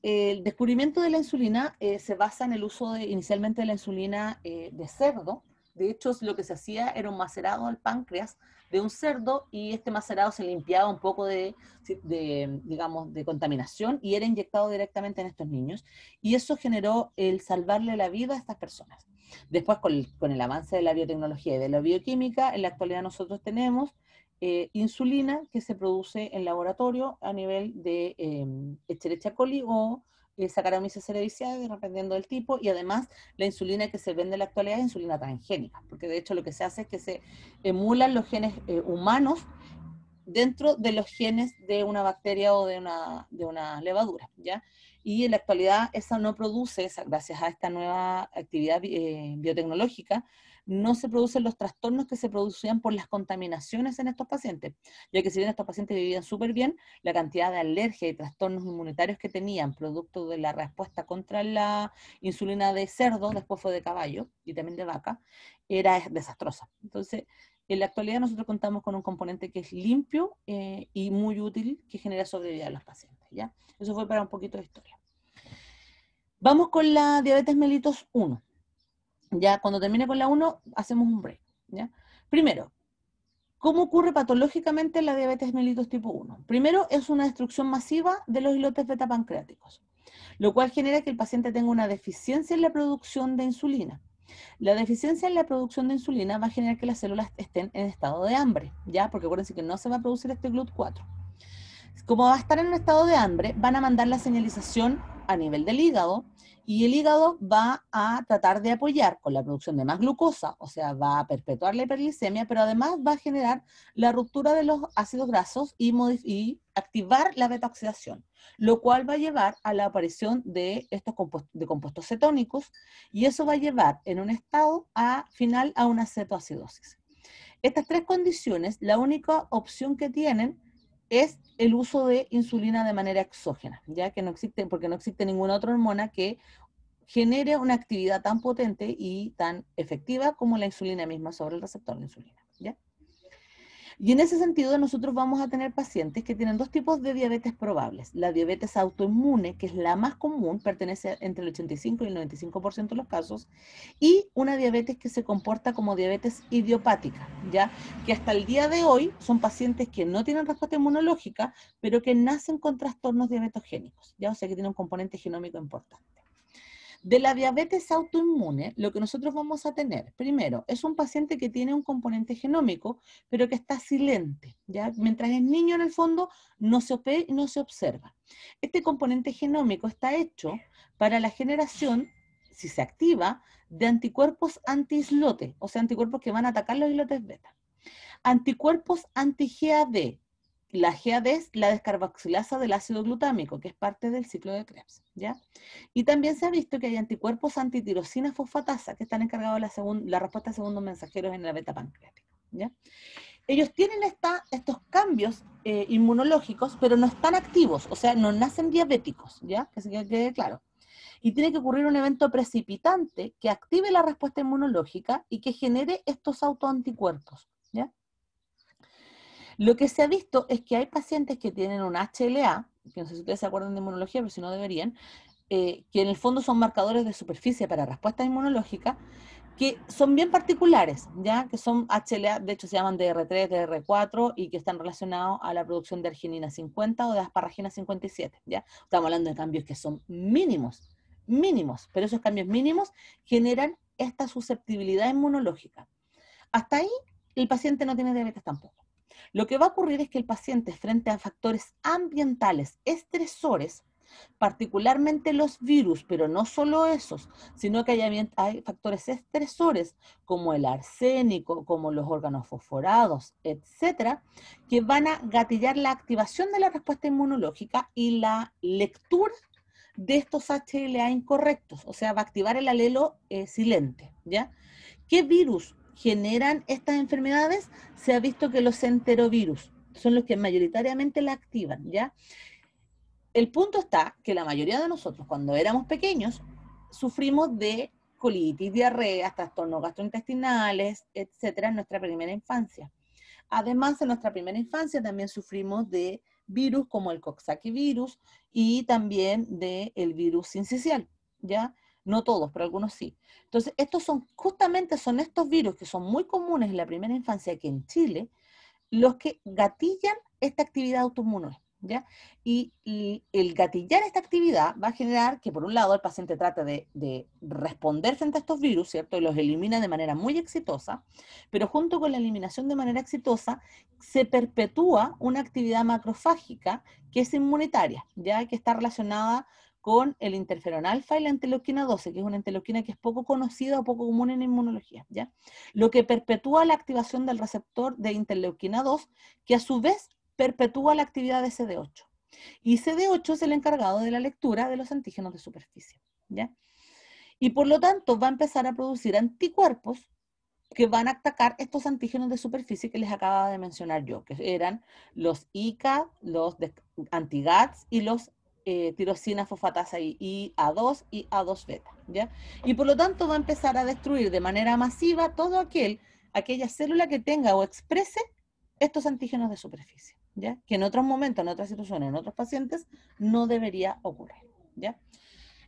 El descubrimiento de la insulina eh, se basa en el uso inicialmente de la insulina eh, de cerdo. De hecho, lo que se hacía era un macerado al páncreas de un cerdo y este macerado se limpiaba un poco de, digamos, de contaminación y era inyectado directamente en estos niños. Y eso generó el salvarle la vida a estas personas. Después, con el, avance de la biotecnología y de la bioquímica, en la actualidad nosotros tenemos eh, insulina que se produce en laboratorio a nivel de eh, coli o y eh, sacaron dependiendo del tipo, y además la insulina que se vende en la actualidad es insulina transgénica, porque de hecho lo que se hace es que se emulan los genes eh, humanos dentro de los genes de una bacteria o de una, de una levadura, ¿ya? Y en la actualidad esa no produce, gracias a esta nueva actividad eh, biotecnológica, no se producen los trastornos que se producían por las contaminaciones en estos pacientes, ya que si bien estos pacientes vivían súper bien, la cantidad de alergia y trastornos inmunitarios que tenían, producto de la respuesta contra la insulina de cerdo, después fue de caballo y también de vaca, era desastrosa. Entonces, en la actualidad nosotros contamos con un componente que es limpio eh, y muy útil que genera sobrevida a los pacientes. ¿ya? Eso fue para un poquito de historia. Vamos con la diabetes mellitus 1. Ya cuando termine con la 1, hacemos un break. ¿ya? Primero, ¿cómo ocurre patológicamente la diabetes mellitus tipo 1? Primero, es una destrucción masiva de los islotes beta pancreáticos, lo cual genera que el paciente tenga una deficiencia en la producción de insulina. La deficiencia en la producción de insulina va a generar que las células estén en estado de hambre, ¿ya? Porque acuérdense que no se va a producir este GLUT4. Como va a estar en un estado de hambre, van a mandar la señalización a nivel del hígado y el hígado va a tratar de apoyar con la producción de más glucosa, o sea, va a perpetuar la hiperglicemia, pero además va a generar la ruptura de los ácidos grasos y, activar la beta-oxidación, lo cual va a llevar a la aparición de estos compuestos, cetónicos y eso va a llevar en un estado a, final a una cetoacidosis. Estas tres condiciones, la única opción que tienen es el uso de insulina de manera exógena, ya que no existe, porque no existe ninguna otra hormona que genere una actividad tan potente y tan efectiva como la insulina misma sobre el receptor de insulina, ¿ya? Y en ese sentido nosotros vamos a tener pacientes que tienen dos tipos de diabetes probables. La diabetes autoinmune, que es la más común, pertenece entre el 85 y el 95% de los casos, y una diabetes que se comporta como diabetes idiopática, ¿ya? Que hasta el día de hoy son pacientes que no tienen respuesta inmunológica, pero que nacen con trastornos diabetogénicos, ¿ya? O sea que tienen un componente genómico importante. De la diabetes autoinmune, lo que nosotros vamos a tener, primero, es un paciente que tiene un componente genómico, pero que está silente, ¿ya? Mientras es niño en el fondo, no se, y no se observa. Este componente genómico está hecho para la generación si se activa, de anticuerpos anti-islote, o sea, anticuerpos que van a atacar los islotes beta. Anticuerpos anti-GAD, la GAD es la descarboxilasa del ácido glutámico, que es parte del ciclo de Krebs, ¿ya? Y también se ha visto que hay anticuerpos antitirosina fosfatasa que están encargados de la, la respuesta de segundos mensajeros en la beta pancreática, ¿ya? Ellos tienen estos cambios eh, inmunológicos, pero no están activos, o sea, no nacen diabéticos, ¿ya? Que quede claro. Y tiene que ocurrir un evento precipitante que active la respuesta inmunológica y que genere estos autoanticuerpos. Lo que se ha visto es que hay pacientes que tienen un HLA, que no sé si ustedes se acuerdan de inmunología, pero si no deberían, eh, que en el fondo son marcadores de superficie para respuesta inmunológica, que son bien particulares, ya que son HLA, de hecho se llaman DR3, DR4 y que están relacionados a la producción de arginina 50 o de asparagina 57, ya. Estamos hablando de cambios que son mínimos, mínimos, pero esos cambios mínimos generan esta susceptibilidad inmunológica. Hasta ahí el paciente no tiene diabetes tampoco. Lo que va a ocurrir es que el paciente frente a factores ambientales estresores, particularmente los virus, pero no solo esos, sino que hay, factores estresores como el arsénico, como los órganos fosforados, etcétera, que van a gatillar la activación de la respuesta inmunológica y la lectura de estos HLA incorrectos, o sea, va a activar el alelo eh, silente, ¿ya? ¿Qué virus generan estas enfermedades, se ha visto que los enterovirus son los que mayoritariamente la activan, ¿ya? El punto está que la mayoría de nosotros, cuando éramos pequeños, sufrimos de colitis, diarrea, trastornos gastrointestinales, etcétera, en nuestra primera infancia. Además, en nuestra primera infancia también sufrimos de virus como el coxsackie virus y también del el virus sincicial, ¿ya? no todos, pero algunos sí. Entonces, estos son, justamente son estos virus que son muy comunes en la primera infancia aquí en Chile, los que gatillan esta actividad autoinmune. ¿Ya? Y, el gatillar esta actividad va a generar que, por un lado, el paciente trata de, de, responder frente a estos virus, ¿cierto? Y los elimina de manera muy exitosa, pero junto con la eliminación de manera exitosa, se perpetúa una actividad macrofágica que es inmunitaria, ya que está relacionada con el interferón alfa y la enteloquina 12, que es una enteloquina que es poco conocida o poco común en inmunología, ¿ya? Lo que perpetúa la activación del receptor de interleuquina 2, que a su vez perpetúa la actividad de CD8. Y CD8 es el encargado de la lectura de los antígenos de superficie, ¿ya? Y por lo tanto va a empezar a producir anticuerpos que van a atacar estos antígenos de superficie que les acababa de mencionar yo, que eran los ICA, los anti y los eh, tirosina fosfatasa y A2 y A2 beta, ¿ya? Y por lo tanto va a empezar a destruir de manera masiva todo aquel, aquella célula que tenga o exprese estos antígenos de superficie, ¿ya? Que en otros momentos, en otras situaciones, en otros pacientes, no debería ocurrir, ¿ya?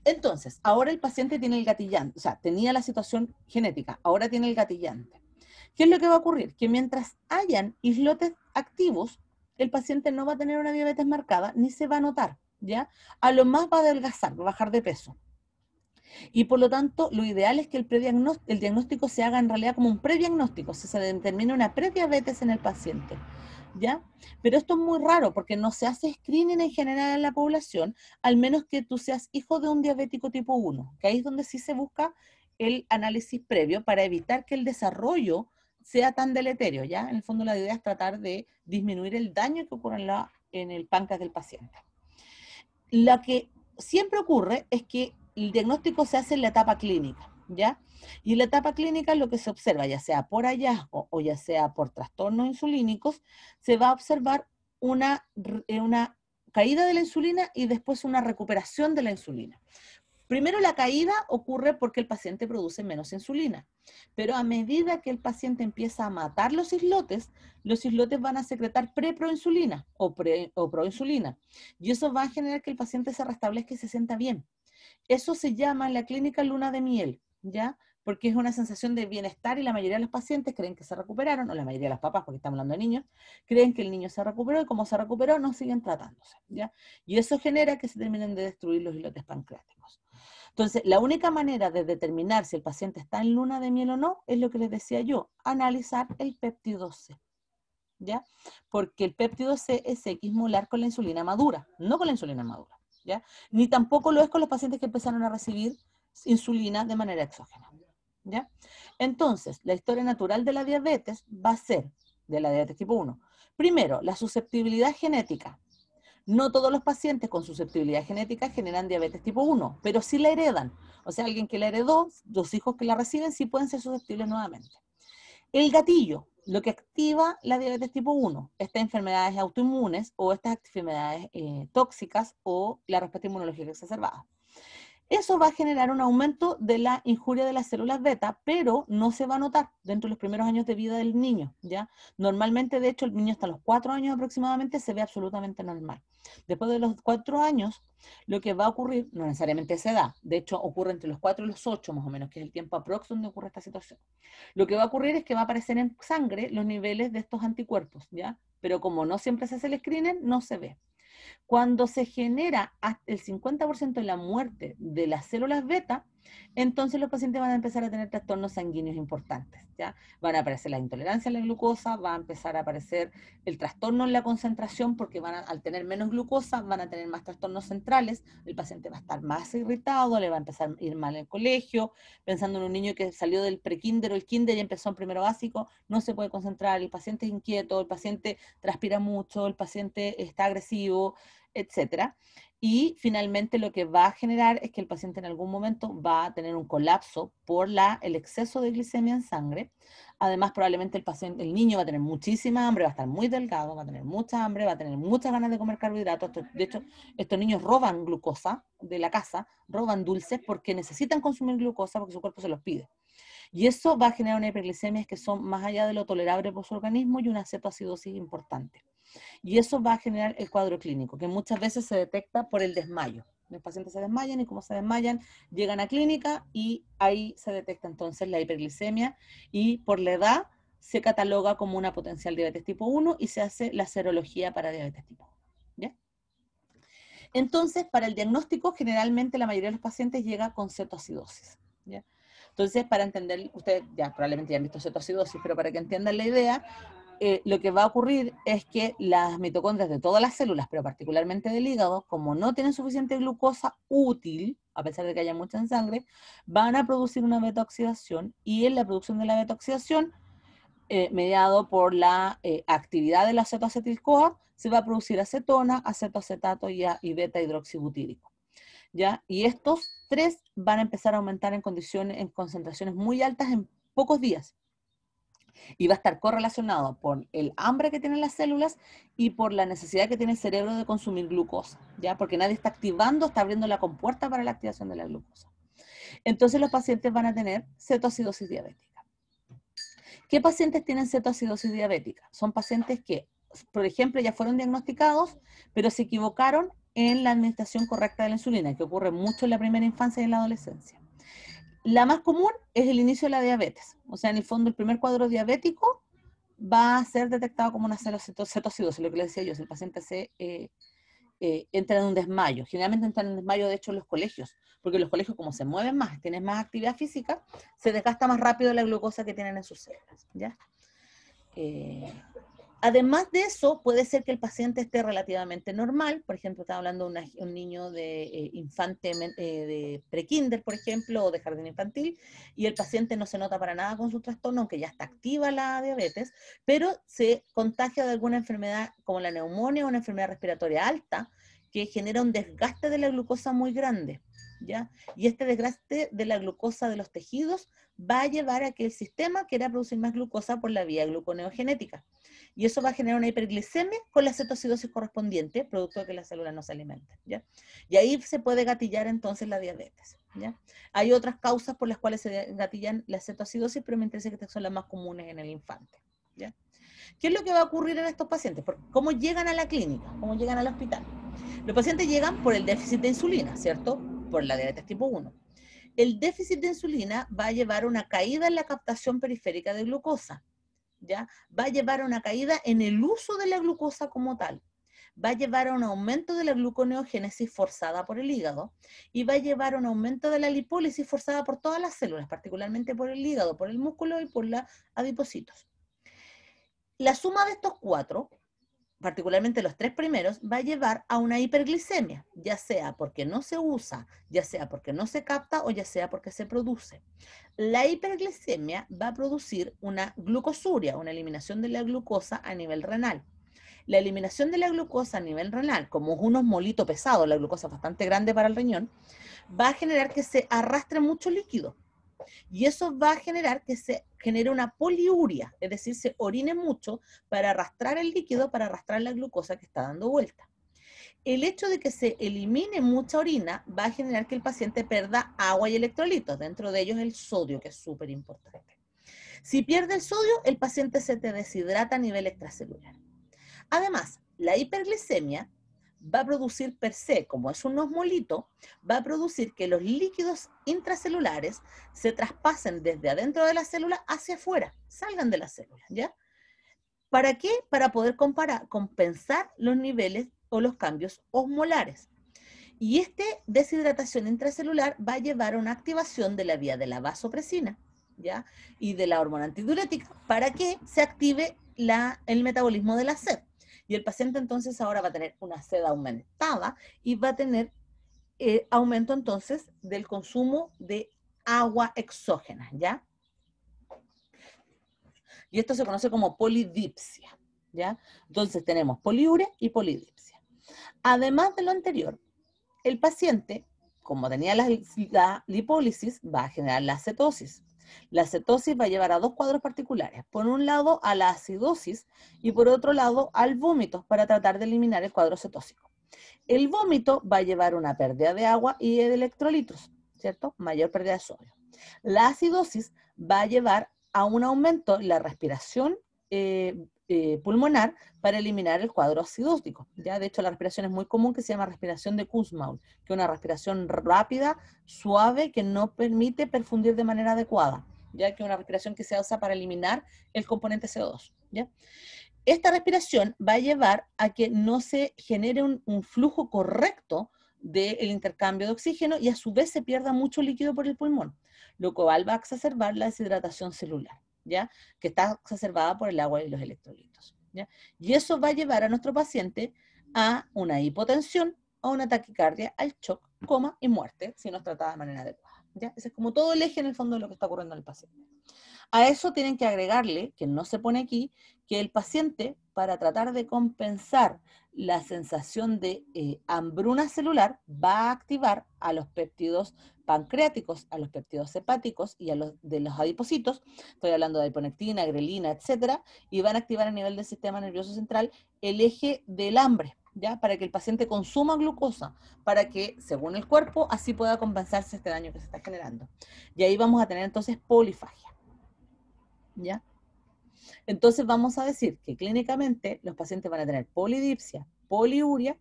Entonces, ahora el paciente tiene el gatillante, o sea, tenía la situación genética, ahora tiene el gatillante. ¿Qué es lo que va a ocurrir? Que mientras hayan islotes activos, el paciente no va a tener una diabetes marcada ni se va a notar a lo más va a adelgazar, va a bajar de peso. Y por lo tanto, lo ideal es que el, el diagnóstico se haga en realidad como un prediagnóstico, diagnóstico se determina una prediabetes en el paciente. ¿Ya? Pero esto es muy raro porque no se hace screening en general en la población, al menos que tú seas hijo de un diabético tipo 1, que ahí es donde sí se busca el análisis previo para evitar que el desarrollo sea tan deleterio, ¿ya? En el fondo la idea es tratar de disminuir el daño que ocurre en, en el páncreas del paciente la que siempre ocurre es que el diagnóstico se hace en la etapa clínica, ¿ya? Y en la etapa clínica lo que se observa, ya sea por hallazgo o ya sea por trastornos insulínicos, se va a observar una, eh, una caída de la insulina y después una recuperación de la insulina. Primero la caída ocurre porque el paciente produce menos insulina, pero a medida que el paciente empieza a matar los islotes, los islotes van a secretar preproinsulina o, o proinsulina y eso va a generar que el paciente se restablezca y se sienta bien. Eso se llama en la clínica luna de miel, ¿ya? porque es una sensación de bienestar y la mayoría de los pacientes creen que se recuperaron, o la mayoría de los papás, porque estamos hablando de niños, creen que el niño se recuperó y como se recuperó no siguen tratándose, ¿ya? Y eso genera que se terminen de destruir los islotes pancreáticos. Entonces, la única manera de determinar si el paciente está en luna de miel o no es lo que les decía yo, analizar el péptido C. ¿Ya? Porque el péptido C es X molar con la insulina madura, no con la insulina madura, ¿ya? Ni tampoco lo es con los pacientes que empezaron a recibir insulina de manera exógena, ¿ya? Entonces, la historia natural de la diabetes va a ser, de la diabetes tipo 1, primero, la susceptibilidad genética, no todos los pacientes con susceptibilidad genética generan diabetes tipo 1, pero sí la heredan. O sea, alguien que la heredó, los hijos que la reciben sí pueden ser susceptibles nuevamente. El gatillo, lo que activa la diabetes tipo 1, estas enfermedades autoinmunes o estas enfermedades eh, tóxicas o la respuesta inmunológica exacerbada. Eso va a generar un aumento de la injuria de las células beta, pero no se va a notar dentro de los primeros años de vida del niño, ¿ya? Normalmente, de hecho, el niño hasta los cuatro años aproximadamente se ve absolutamente normal. Después de los cuatro años, lo que va a ocurrir, no necesariamente se da, de hecho ocurre entre los cuatro y los ocho más o menos, que es el tiempo próximo donde ocurre esta situación. Lo que va a ocurrir es que va a aparecer en sangre los niveles de estos anticuerpos, ¿ya? Pero como no siempre se hace el screening, no se ve. Cuando se genera el 50% de la muerte de las células beta, entonces los pacientes van a empezar a tener trastornos sanguíneos importantes, ¿ya? Van a aparecer la intolerancia a la glucosa, va a empezar a aparecer el trastorno en la concentración, porque van al tener menos glucosa van a tener más trastornos centrales, el paciente va a estar más irritado, le va a empezar a ir mal en el colegio, pensando en un niño que salió del prekinder o el kinder y empezó en primero básico, no se puede concentrar, el paciente es inquieto, el paciente transpira mucho, el paciente está agresivo, etcétera. Y finalmente lo que va a generar es que el paciente en algún momento va a tener un colapso por la, el exceso de glicemia en sangre. Además, probablemente el, paciente, el niño va a tener muchísima hambre, va a estar muy delgado, va a tener mucha hambre, va a tener muchas ganas de comer carbohidratos. De hecho, estos niños roban glucosa de la casa, roban dulces porque necesitan consumir glucosa porque su cuerpo se los pide. Y eso va a generar una hiperglicemia que son más allá de lo tolerable por su organismo y una cetoacidosis importante. Y eso va a generar el cuadro clínico, que muchas veces se detecta por el desmayo. Los pacientes se desmayan y como se desmayan, llegan a clínica y ahí se detecta entonces la hiperglicemia y por la edad se cataloga como una potencial diabetes tipo 1 y se hace la serología para diabetes tipo 1. Entonces, para el diagnóstico, generalmente la mayoría de los pacientes llega con cetoacidosis. Entonces, para entender, ustedes ya probablemente ya han visto cetoacidosis, pero para que entiendan la idea, eh, lo que va a ocurrir es que las mitocondrias de todas las células, pero particularmente del hígado, como no tienen suficiente glucosa útil, a pesar de que haya mucha en sangre, van a producir una beta-oxidación y en la producción de la beta-oxidación, eh, mediado por la eh, actividad del acetoacetil-CoA, se va a producir acetona, acetoacetato y, y beta-hidroxibutírico. ¿Ya? Y estos tres van a empezar a aumentar en condiciones, en concentraciones muy altas en pocos días. Y va a estar correlacionado por el hambre que tienen las células y por la necesidad que tiene el cerebro de consumir glucosa, ¿ya? Porque nadie está activando, está abriendo la compuerta para la activación de la glucosa. Entonces los pacientes van a tener cetoacidosis diabética. ¿Qué pacientes tienen cetoacidosis diabética? Son pacientes que, por ejemplo, ya fueron diagnosticados, pero se equivocaron en la administración correcta de la insulina, que ocurre mucho en la primera infancia y en la adolescencia. La más común es el inicio de la diabetes. O sea, en el fondo, el primer cuadro diabético va a ser detectado como una cetosidosis, lo que les decía yo, si el paciente se, eh, eh, entra en un desmayo. Generalmente entra en un desmayo, de hecho, en los colegios, porque los colegios, como se mueven más, tienen más actividad física, se desgasta más rápido la glucosa que tienen en sus células. ¿ya? Eh, Además de eso, puede ser que el paciente esté relativamente normal, por ejemplo, estaba hablando de un niño de eh, infante, eh, de prekinder, por ejemplo, o de jardín infantil, y el paciente no se nota para nada con su trastorno, aunque ya está activa la diabetes, pero se contagia de alguna enfermedad como la neumonía o una enfermedad respiratoria alta, que genera un desgaste de la glucosa muy grande, ¿ya? Y este desgaste de la glucosa de los tejidos va a llevar a que el sistema quiera producir más glucosa por la vía gluconeogenética. Y eso va a generar una hiperglicemia con la cetoacidosis correspondiente, producto de que la célula no se alimenta. Y ahí se puede gatillar entonces la diabetes. ¿ya? Hay otras causas por las cuales se gatillan la cetoacidosis, pero me interesa que son las más comunes en el infante. ¿ya? ¿Qué es lo que va a ocurrir en estos pacientes? ¿Cómo llegan a la clínica? ¿Cómo llegan al hospital? Los pacientes llegan por el déficit de insulina, ¿cierto? Por la diabetes tipo 1 el déficit de insulina va a llevar a una caída en la captación periférica de glucosa, ¿ya? Va a llevar a una caída en el uso de la glucosa como tal, va a llevar a un aumento de la gluconeogénesis forzada por el hígado y va a llevar a un aumento de la lipólisis forzada por todas las células, particularmente por el hígado, por el músculo y por los adipocitos. La suma de estos cuatro particularmente los tres primeros, va a llevar a una hiperglicemia, ya sea porque no se usa, ya sea porque no se capta o ya sea porque se produce. La hiperglicemia va a producir una glucosuria, una eliminación de la glucosa a nivel renal. La eliminación de la glucosa a nivel renal, como es unos molito pesado, la glucosa bastante grande para el riñón, va a generar que se arrastre mucho líquido. Y eso va a generar que se genere una poliuria, es decir, se orine mucho para arrastrar el líquido, para arrastrar la glucosa que está dando vuelta. El hecho de que se elimine mucha orina va a generar que el paciente perda agua y electrolitos, dentro de ellos el sodio, que es súper importante. Si pierde el sodio, el paciente se te deshidrata a nivel extracelular. Además, la hiperglicemia va a producir per se, como es un osmolito, va a producir que los líquidos intracelulares se traspasen desde adentro de la célula hacia afuera, salgan de la célula, ¿ya? ¿Para qué? Para poder comparar, compensar los niveles o los cambios osmolares. Y esta deshidratación intracelular va a llevar a una activación de la vía de la vasopresina, ¿ya? Y de la hormona antidiurética para que se active el metabolismo de la sed. Y el paciente entonces ahora va a tener una sed aumentada y va a tener eh, aumento entonces del consumo de agua exógena, ¿ya? Y esto se conoce como polidipsia, ¿ya? Entonces tenemos poliuria y polidipsia. Además de lo anterior, el paciente, como tenía la, la lipólisis, va a generar la cetosis. La cetosis va a llevar a dos cuadros particulares, por un lado a la acidosis y por otro lado al vómito para tratar de eliminar el cuadro cetósico. El vómito va a llevar una pérdida de agua y de electrolitos, ¿cierto? Mayor pérdida de sodio. La acidosis va a llevar a un aumento en la respiración eh, eh, pulmonar para eliminar el cuadro acidótico. ¿ya? De hecho, la respiración es muy común que se llama respiración de Kussmaul, que es una respiración rápida, suave, que no permite perfundir de manera adecuada, ya que es una respiración que se usa para eliminar el componente CO2. ¿ya? Esta respiración va a llevar a que no se genere un, flujo correcto del intercambio de oxígeno y a su vez se pierda mucho líquido por el pulmón, lo cual va a exacerbar la deshidratación celular. Que está exacerbada por el agua y los electrolitos, Y eso va a llevar a nuestro paciente a una hipotensión, a una taquicardia, al shock, coma y muerte, si no es tratada de manera adecuada, Ese es como todo el eje en el fondo de lo que está ocurriendo en el paciente. A eso tienen que agregarle, que no se pone aquí, que el paciente, para tratar de compensar la sensación de eh, hambruna celular, va a activar a los péptidos pancreáticos, a los péptidos hepáticos y a los de los adipocitos, estoy hablando de adiponectina, grelina, etcétera, y van a activar a nivel del sistema nervioso central el eje del hambre, ¿ya? Para que el paciente consuma glucosa, para que, según el cuerpo, así pueda compensarse este daño que se está generando. Y ahí vamos a tener entonces polifagia. ¿ya? Entonces vamos a decir que clínicamente los pacientes van a tener polidipsia, poliuria,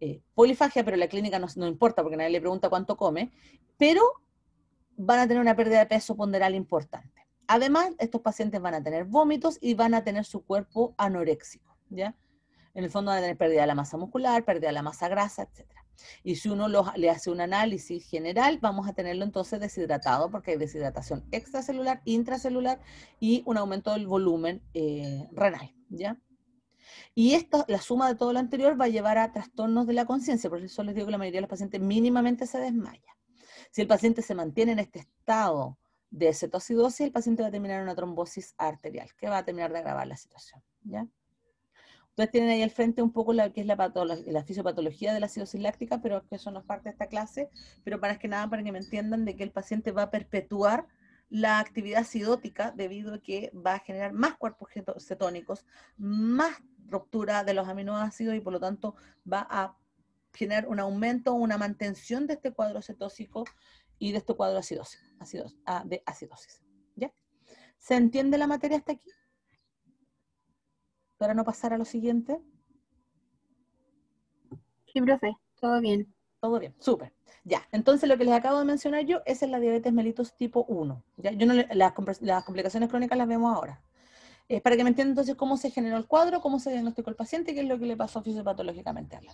eh, polifagia, pero la clínica no, no, importa porque nadie le pregunta cuánto come, pero van a tener una pérdida de peso ponderal importante. Además, estos pacientes van a tener vómitos y van a tener su cuerpo anoréxico, ¿ya? En el fondo van a tener pérdida de la masa muscular, pérdida de la masa grasa, etcétera. Y si uno le hace un análisis general, vamos a tenerlo entonces deshidratado porque hay deshidratación extracelular, intracelular y un aumento del volumen eh, renal, ¿ya? Y esto, la suma de todo lo anterior va a llevar a trastornos de la conciencia, por eso les digo que la mayoría de los pacientes mínimamente se desmaya. Si el paciente se mantiene en este estado de cetosidosis, el paciente va a terminar en una trombosis arterial, que va a terminar de agravar la situación, ¿ya? Entonces tienen ahí al frente un poco la que es la, la fisiopatología de la acidosis láctica, pero que eso no es parte de esta clase, pero para que nada para que me entiendan de que el paciente va a perpetuar la actividad acidótica debido a que va a generar más cuerpos cetónicos, más ruptura de los aminoácidos y por lo tanto va a generar un aumento, una mantención de este cuadro cetósico y de este cuadro acidosis, ah, de acidosis. ¿Ya? ¿Se entiende la materia hasta aquí? para no pasar a lo siguiente? Sí, profe, todo bien. Todo bien, súper. Ya, entonces lo que les acabo de mencionar yo, es es la diabetes mellitus tipo 1. las, complicaciones crónicas las vemos ahora. Es eh, para que me entiendan entonces cómo se generó el cuadro, cómo se diagnosticó el paciente y qué es lo que le pasó fisiopatológicamente a él.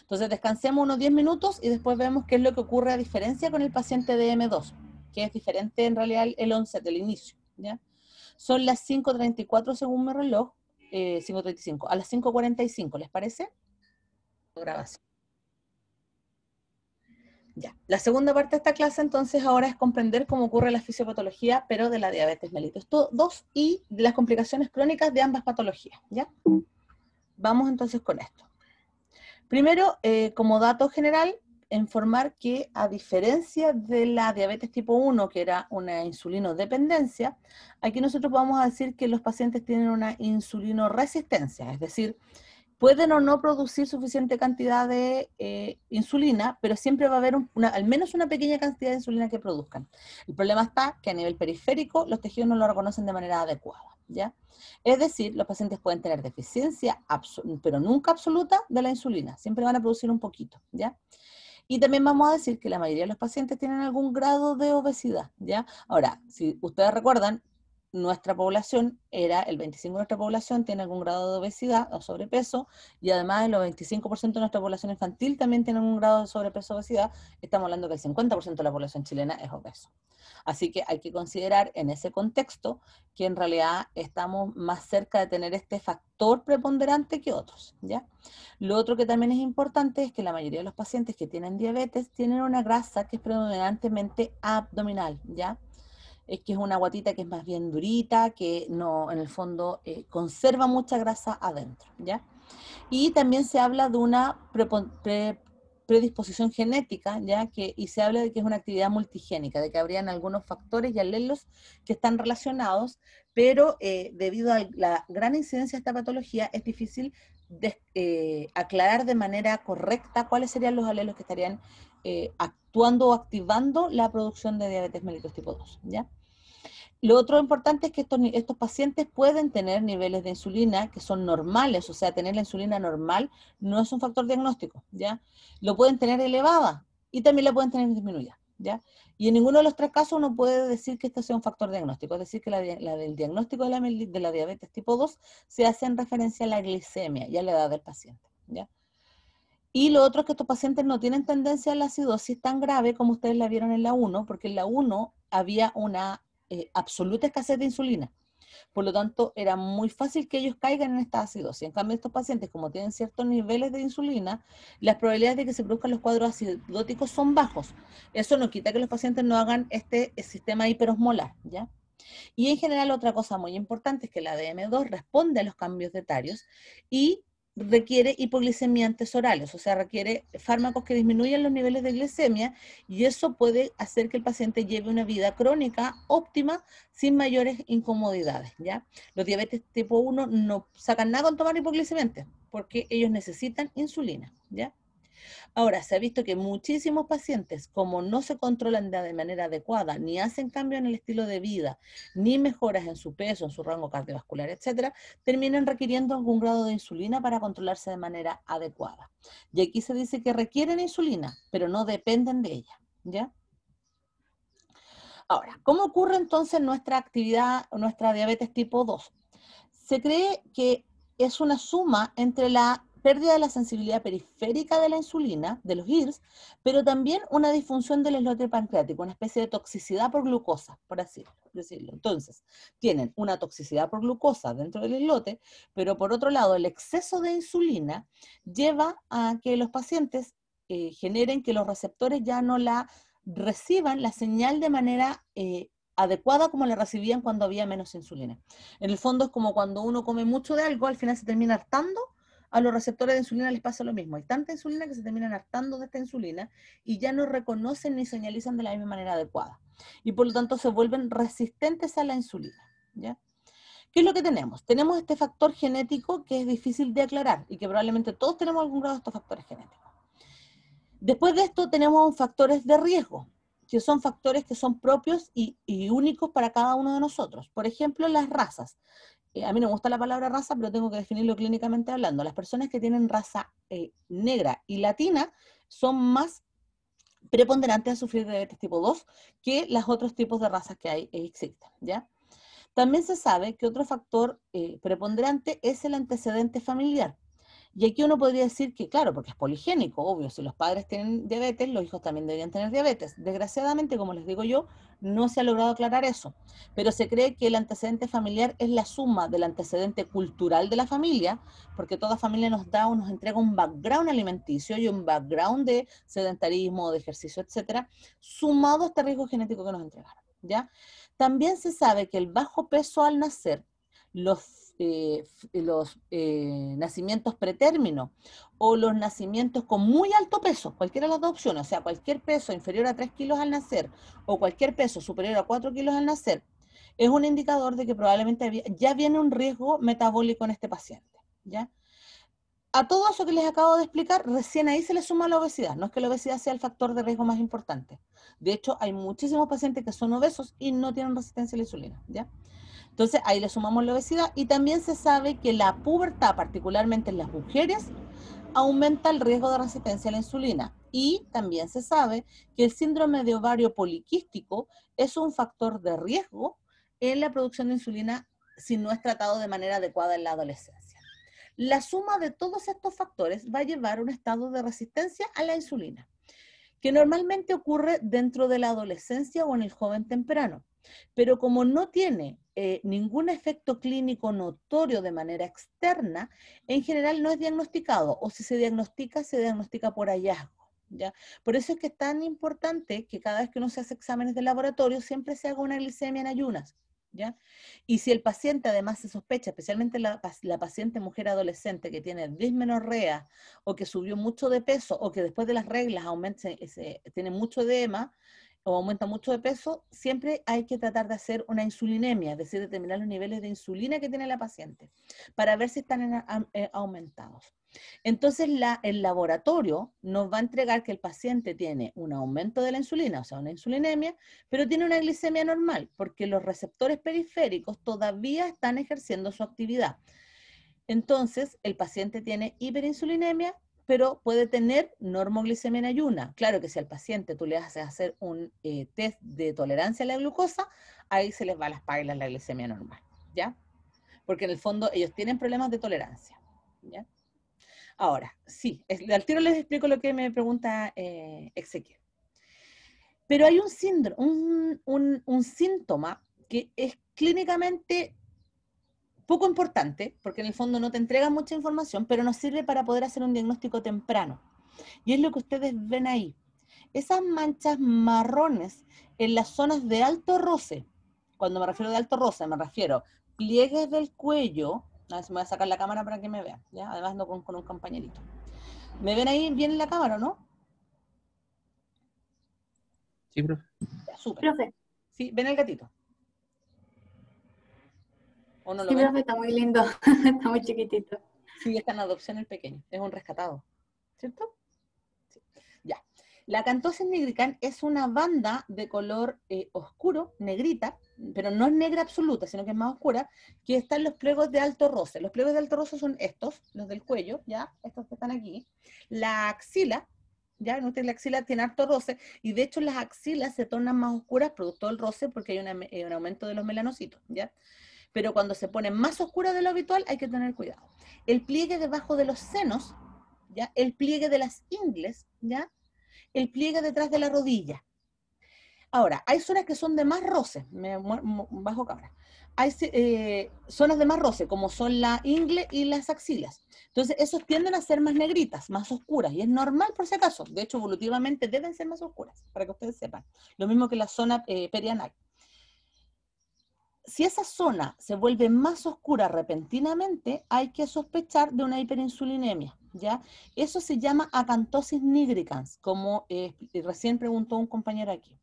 Entonces descansemos unos 10 minutos y después vemos qué es lo que ocurre a diferencia con el paciente de M2, que es diferente en realidad el 11 del inicio. ¿ya? Son las 5.34 según mi reloj 5.35. Eh, a las 5.45, ¿les parece? Grabación. Ya. La segunda parte de esta clase entonces ahora es comprender cómo ocurre la fisiopatología, pero de la diabetes mellitus 2 y las complicaciones crónicas de ambas patologías. ¿ya? Vamos entonces con esto. Primero, eh, como dato general, informar que a diferencia de la diabetes tipo 1, que era una insulinodependencia, aquí nosotros vamos a decir que los pacientes tienen una insulinoresistencia, es decir, pueden o no producir suficiente cantidad de eh, insulina, pero siempre va a haber una, al menos una pequeña cantidad de insulina que produzcan. El problema está que a nivel periférico los tejidos no lo reconocen de manera adecuada. ¿Ya? Es decir, los pacientes pueden tener deficiencia, pero nunca absoluta, de la insulina. Siempre van a producir un poquito, ¿ya? Y también vamos a decir que la mayoría de los pacientes tienen algún grado de obesidad, ¿ya? Ahora, si ustedes recuerdan, nuestra población era, el 25% de nuestra población tiene algún grado de obesidad o sobrepeso, y además el 25% de nuestra población infantil también tiene algún grado de sobrepeso o obesidad, estamos hablando que el 50% de la población chilena es obeso. Así que hay que considerar en ese contexto que en realidad estamos más cerca de tener este factor preponderante que otros, ¿ya? Lo otro que también es importante es que la mayoría de los pacientes que tienen diabetes tienen una grasa que es predominantemente abdominal, ¿ya? es que es una guatita que es más bien durita, que no, en el fondo eh, conserva mucha grasa adentro, ¿ya? Y también se habla de una predisposición genética, ¿ya? Que, y se habla de que es una actividad multigénica, de que habrían algunos factores y alelos que están relacionados, pero eh, debido a la gran incidencia de esta patología es difícil eh, aclarar de manera correcta cuáles serían los alelos que estarían actuando o activando la producción de diabetes mellitus tipo 2, ¿ya? Lo otro importante es que estos, pacientes pueden tener niveles de insulina que son normales, o sea, tener la insulina normal no es un factor diagnóstico, ¿ya? Lo pueden tener elevada y también la pueden tener disminuida, ¿ya? Y en ninguno de los tres casos uno puede decir que este sea un factor diagnóstico, es decir, que la, del diagnóstico de la, de la diabetes tipo 2 se hace en referencia a la glicemia y a la edad del paciente, ¿ya? Y lo otro es que estos pacientes no tienen tendencia a la acidosis tan grave como ustedes la vieron en la 1, porque en la 1 había una eh, absoluta escasez de insulina. Por lo tanto, era muy fácil que ellos caigan en esta acidosis. En cambio, estos pacientes, como tienen ciertos niveles de insulina, las probabilidades de que se produzcan los cuadros acidóticos son bajos. Eso no quita que los pacientes no hagan este eh, sistema hiperosmolar, ¿ya? Y en general, otra cosa muy importante es que la DM2 responde a los cambios de dietarios y requiere hipoglicemiantes orales, o sea, requiere fármacos que disminuyan los niveles de glicemia y eso puede hacer que el paciente lleve una vida crónica óptima sin mayores incomodidades, ¿ya? Los diabetes tipo 1 no sacan nada con tomar hipoglicemiantes porque ellos necesitan insulina, ¿ya? Ahora, se ha visto que muchísimos pacientes, como no se controlan de manera adecuada, ni hacen cambio en el estilo de vida, ni mejoras en su peso, en su rango cardiovascular, etc., terminan requiriendo algún grado de insulina para controlarse de manera adecuada. Y aquí se dice que requieren insulina, pero no dependen de ella, ¿ya? Ahora, ¿cómo ocurre entonces nuestra actividad, nuestra diabetes tipo 2? Se cree que es una suma entre la pérdida de la sensibilidad periférica de la insulina, de los IRS, pero también una disfunción del eslote pancreático, una especie de toxicidad por glucosa, por así decirlo. Entonces, tienen una toxicidad por glucosa dentro del eslote, pero por otro lado, el exceso de insulina lleva a que los pacientes eh, generen que los receptores ya no la reciban la señal de manera eh, adecuada como la recibían cuando había menos insulina. En el fondo es como cuando uno come mucho de algo, al final se termina hartando a los receptores de insulina les pasa lo mismo. Hay tanta insulina que se terminan hartando de esta insulina y ya no reconocen ni señalizan de la misma manera adecuada. Y por lo tanto se vuelven resistentes a la insulina. ¿ya? ¿Qué es lo que tenemos? Tenemos este factor genético que es difícil de aclarar y que probablemente todos tenemos algún grado de estos factores genéticos. Después de esto tenemos factores de riesgo, que son factores que son propios y únicos para cada uno de nosotros. Por ejemplo, las razas. Eh, a mí no me gusta la palabra raza, pero tengo que definirlo clínicamente hablando. Las personas que tienen raza eh, negra y latina son más preponderantes a sufrir de diabetes tipo 2 que los otros tipos de razas que hay, eh, existen, También se sabe que otro factor preponderante es el antecedente familiar. Y aquí uno podría decir que, claro, porque es poligénico, obvio, si los padres tienen diabetes, los hijos también deberían tener diabetes. Desgraciadamente, como les digo yo, no se ha logrado aclarar eso, pero se cree que el antecedente familiar es la suma del antecedente cultural de la familia, porque toda familia nos da o nos entrega un background alimenticio y un background de sedentarismo, de ejercicio, etcétera, sumado a este riesgo genético que nos entregaron, ¿ya? También se sabe que el bajo peso al nacer, los eh, eh, los eh, nacimientos pretérmino o los nacimientos con muy alto peso, cualquiera de las dos opciones, o sea, cualquier peso inferior a 3 kilos al nacer o cualquier peso superior a 4 kilos al nacer, es un indicador de que probablemente ya viene un riesgo metabólico en este paciente, ¿ya? A todo eso que les acabo de explicar, recién ahí se le suma la obesidad. No es que la obesidad sea el factor de riesgo más importante. De hecho, hay muchísimos pacientes que son obesos y no tienen resistencia a la insulina, ¿ya? Entonces ahí le sumamos la obesidad y también se sabe que la pubertad, particularmente en las mujeres, aumenta el riesgo de resistencia a la insulina. Y también se sabe que el síndrome de ovario poliquístico es un factor de riesgo en la producción de insulina si no es tratado de manera adecuada en la adolescencia. La suma de todos estos factores va a llevar a un estado de resistencia a la insulina, que normalmente ocurre dentro de la adolescencia o en el joven temprano. Pero como no tiene eh, ningún efecto clínico notorio de manera externa, en general no es diagnosticado o si se diagnostica, se diagnostica por hallazgo. ¿Ya? Por eso es que es tan importante que cada vez que uno se hace exámenes de laboratorio siempre se haga una glicemia en ayunas. ¿Ya? Y si el paciente además se sospecha, especialmente la, paciente mujer adolescente que tiene dismenorrea o que subió mucho de peso o que después de las reglas aumenta, tiene mucho edema, o aumenta mucho de peso, siempre hay que tratar de hacer una insulinemia, es decir, determinar los niveles de insulina que tiene la paciente para ver si están eh, aumentados. Entonces, el laboratorio nos va a entregar que el paciente tiene un aumento de la insulina, o sea, una insulinemia, pero tiene una glicemia normal, porque los receptores periféricos todavía están ejerciendo su actividad. Entonces, el paciente tiene hiperinsulinemia pero puede tener normoglicemia en ayuna. Claro que si al paciente tú le haces hacer un eh, test de tolerancia a la glucosa, ahí se les va a las páginas la glicemia normal, ¿ya? Porque en el fondo ellos tienen problemas de tolerancia, ¿ya? Ahora, sí, al tiro les explico lo que me pregunta eh, Ezequiel. Pero hay un síndrome, un síntoma que es clínicamente poco importante, porque en el fondo no te entrega mucha información, pero nos sirve para poder hacer un diagnóstico temprano. Y es lo que ustedes ven ahí. Esas manchas marrones en las zonas de alto roce, cuando me refiero de alto roce, me refiero pliegues del cuello, a ver si me voy a sacar la cámara para que me vean, además no con, un compañerito. ¿Me ven ahí bien en la cámara, o no? Sí, profe. super. Sí, ven el gatito no está muy lindo, [LAUGHS] está muy chiquitito. Sí, está en adopción el pequeño, es un rescatado, ¿cierto? Ya. La Cantosis nigricans es una banda de color eh, oscuro, negrita, pero no es negra absoluta, sino que es más oscura, que están los pliegos de alto roce. Los pliegos de alto roce son estos, los del cuello, ya, estos que están aquí. La axila, ya, en la axila tiene alto roce, y de hecho las axilas se tornan más oscuras producto del roce porque hay eh, un aumento de los melanocitos, ya pero cuando se pone más oscura de lo habitual hay que tener cuidado. El pliegue debajo de los senos, ¿ya? El pliegue de las ingles, ¿ya? El pliegue detrás de la rodilla. Ahora, hay zonas que son de más roce, bajo cabra. Hay eh, zonas de más roce, como son la ingle y las axilas. Entonces, esos tienden a ser más negritas, más oscuras, y es normal por si acaso. De hecho, evolutivamente deben ser más oscuras, para que ustedes sepan. Lo mismo que la zona eh, perianal si esa zona se vuelve más oscura repentinamente, hay que sospechar de una hiperinsulinemia, ¿ya? Eso se llama acantosis nigricans, como eh, recién preguntó un compañero aquí.